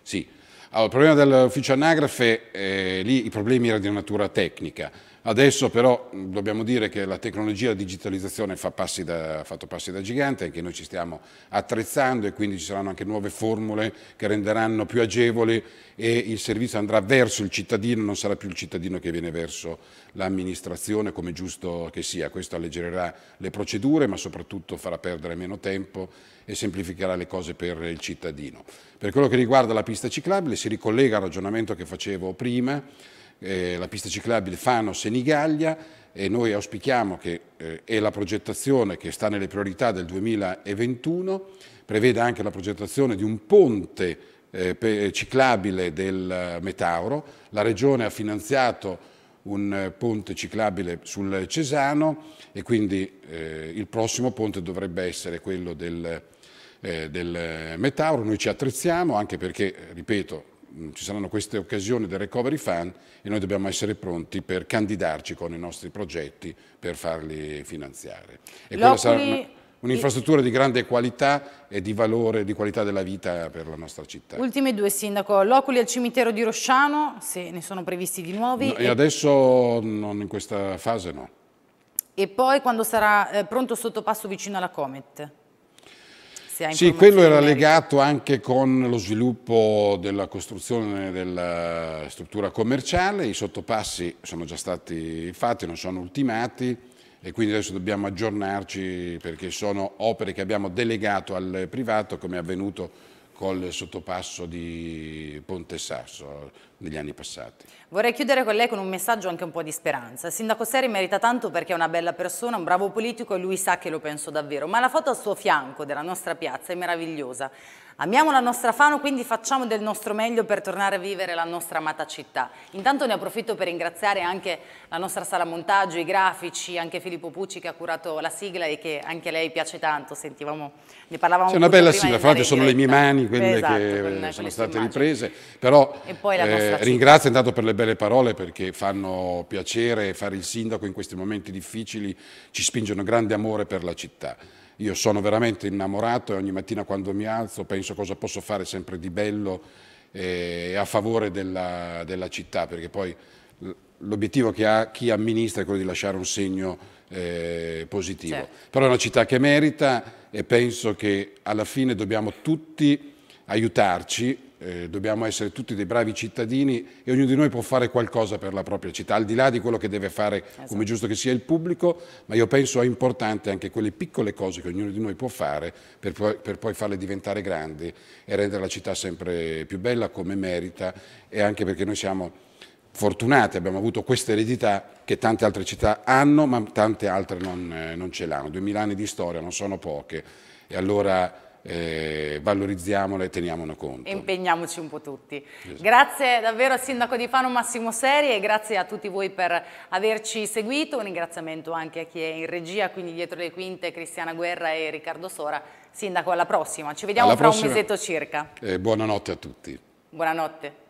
Speaker 2: Sì, allora, il problema dell'ufficio anagrafe, eh, lì i problemi erano di natura tecnica. Adesso però dobbiamo dire che la tecnologia, e la digitalizzazione fa passi da, ha fatto passi da gigante e che noi ci stiamo attrezzando e quindi ci saranno anche nuove formule che renderanno più agevoli e il servizio andrà verso il cittadino, non sarà più il cittadino che viene verso l'amministrazione come giusto che sia. Questo alleggerirà le procedure ma soprattutto farà perdere meno tempo e semplificherà le cose per il cittadino. Per quello che riguarda la pista ciclabile si ricollega al ragionamento che facevo prima eh, la pista ciclabile Fano-Senigallia e noi auspichiamo che, eh, e la progettazione che sta nelle priorità del 2021, preveda anche la progettazione di un ponte eh, ciclabile del eh, Metauro, la Regione ha finanziato un eh, ponte ciclabile sul Cesano e quindi eh, il prossimo ponte dovrebbe essere quello del, eh, del eh, Metauro. Noi ci attrezziamo anche perché, ripeto, Mm, ci saranno queste occasioni del recovery fund e noi dobbiamo essere pronti per candidarci con i nostri progetti per farli finanziare. E quella sarà un'infrastruttura di grande qualità e di valore, di qualità della vita per la nostra città.
Speaker 1: Ultime due, Sindaco. Loculi al cimitero di Rosciano, se ne sono previsti di nuovi. No, e
Speaker 2: adesso non in questa fase no.
Speaker 1: E poi quando sarà eh, pronto sottopasso vicino alla Comet? giustizia. Sì, quello
Speaker 2: era legato anche con lo sviluppo della costruzione della struttura commerciale, i sottopassi sono già stati fatti, non sono ultimati e quindi adesso dobbiamo aggiornarci perché sono opere che abbiamo delegato al privato come è avvenuto col sottopasso di Ponte Sasso negli anni passati.
Speaker 1: Vorrei chiudere con lei con un messaggio anche un po' di speranza. Il sindaco Seri merita tanto perché è una bella persona, un bravo politico e lui sa che lo penso davvero, ma la foto al suo fianco della nostra piazza è meravigliosa. Amiamo la nostra Fano, quindi facciamo del nostro meglio per tornare a vivere la nostra amata città. Intanto ne approfitto per ringraziare anche la nostra sala montaggio, i grafici, anche Filippo Pucci che ha curato la sigla e che anche lei piace tanto, sentivamo, ne parlavamo C'è una bella sigla, fra l'altro sono le mie mani quelle esatto, che con, sono state
Speaker 2: riprese, però
Speaker 1: eh, ringrazio
Speaker 2: intanto per le belle parole perché fanno piacere fare il sindaco in questi momenti difficili, ci spinge un grande amore per la città. Io sono veramente innamorato e ogni mattina quando mi alzo penso cosa posso fare sempre di bello e eh, a favore della, della città, perché poi l'obiettivo che ha chi amministra è quello di lasciare un segno eh, positivo. Certo. Però è una città che merita e penso che alla fine dobbiamo tutti aiutarci eh, dobbiamo essere tutti dei bravi cittadini e ognuno di noi può fare qualcosa per la propria città, al di là di quello che deve fare, esatto. come giusto che sia il pubblico, ma io penso è importante anche quelle piccole cose che ognuno di noi può fare per poi, per poi farle diventare grandi e rendere la città sempre più bella come merita e anche perché noi siamo fortunati, abbiamo avuto questa eredità che tante altre città hanno, ma tante altre non, eh, non ce l'hanno. 2000 anni di storia non sono poche e allora eh, valorizziamola e teniamone conto.
Speaker 1: Impegniamoci un po' tutti. Esatto. Grazie davvero al Sindaco di Fano Massimo Seri e grazie a tutti voi per averci seguito, un ringraziamento anche a chi è in regia, quindi dietro le quinte Cristiana Guerra e Riccardo Sora. Sindaco, alla prossima, ci vediamo alla fra prossima. un mesetto circa.
Speaker 2: Eh, buonanotte a tutti.
Speaker 1: Buonanotte.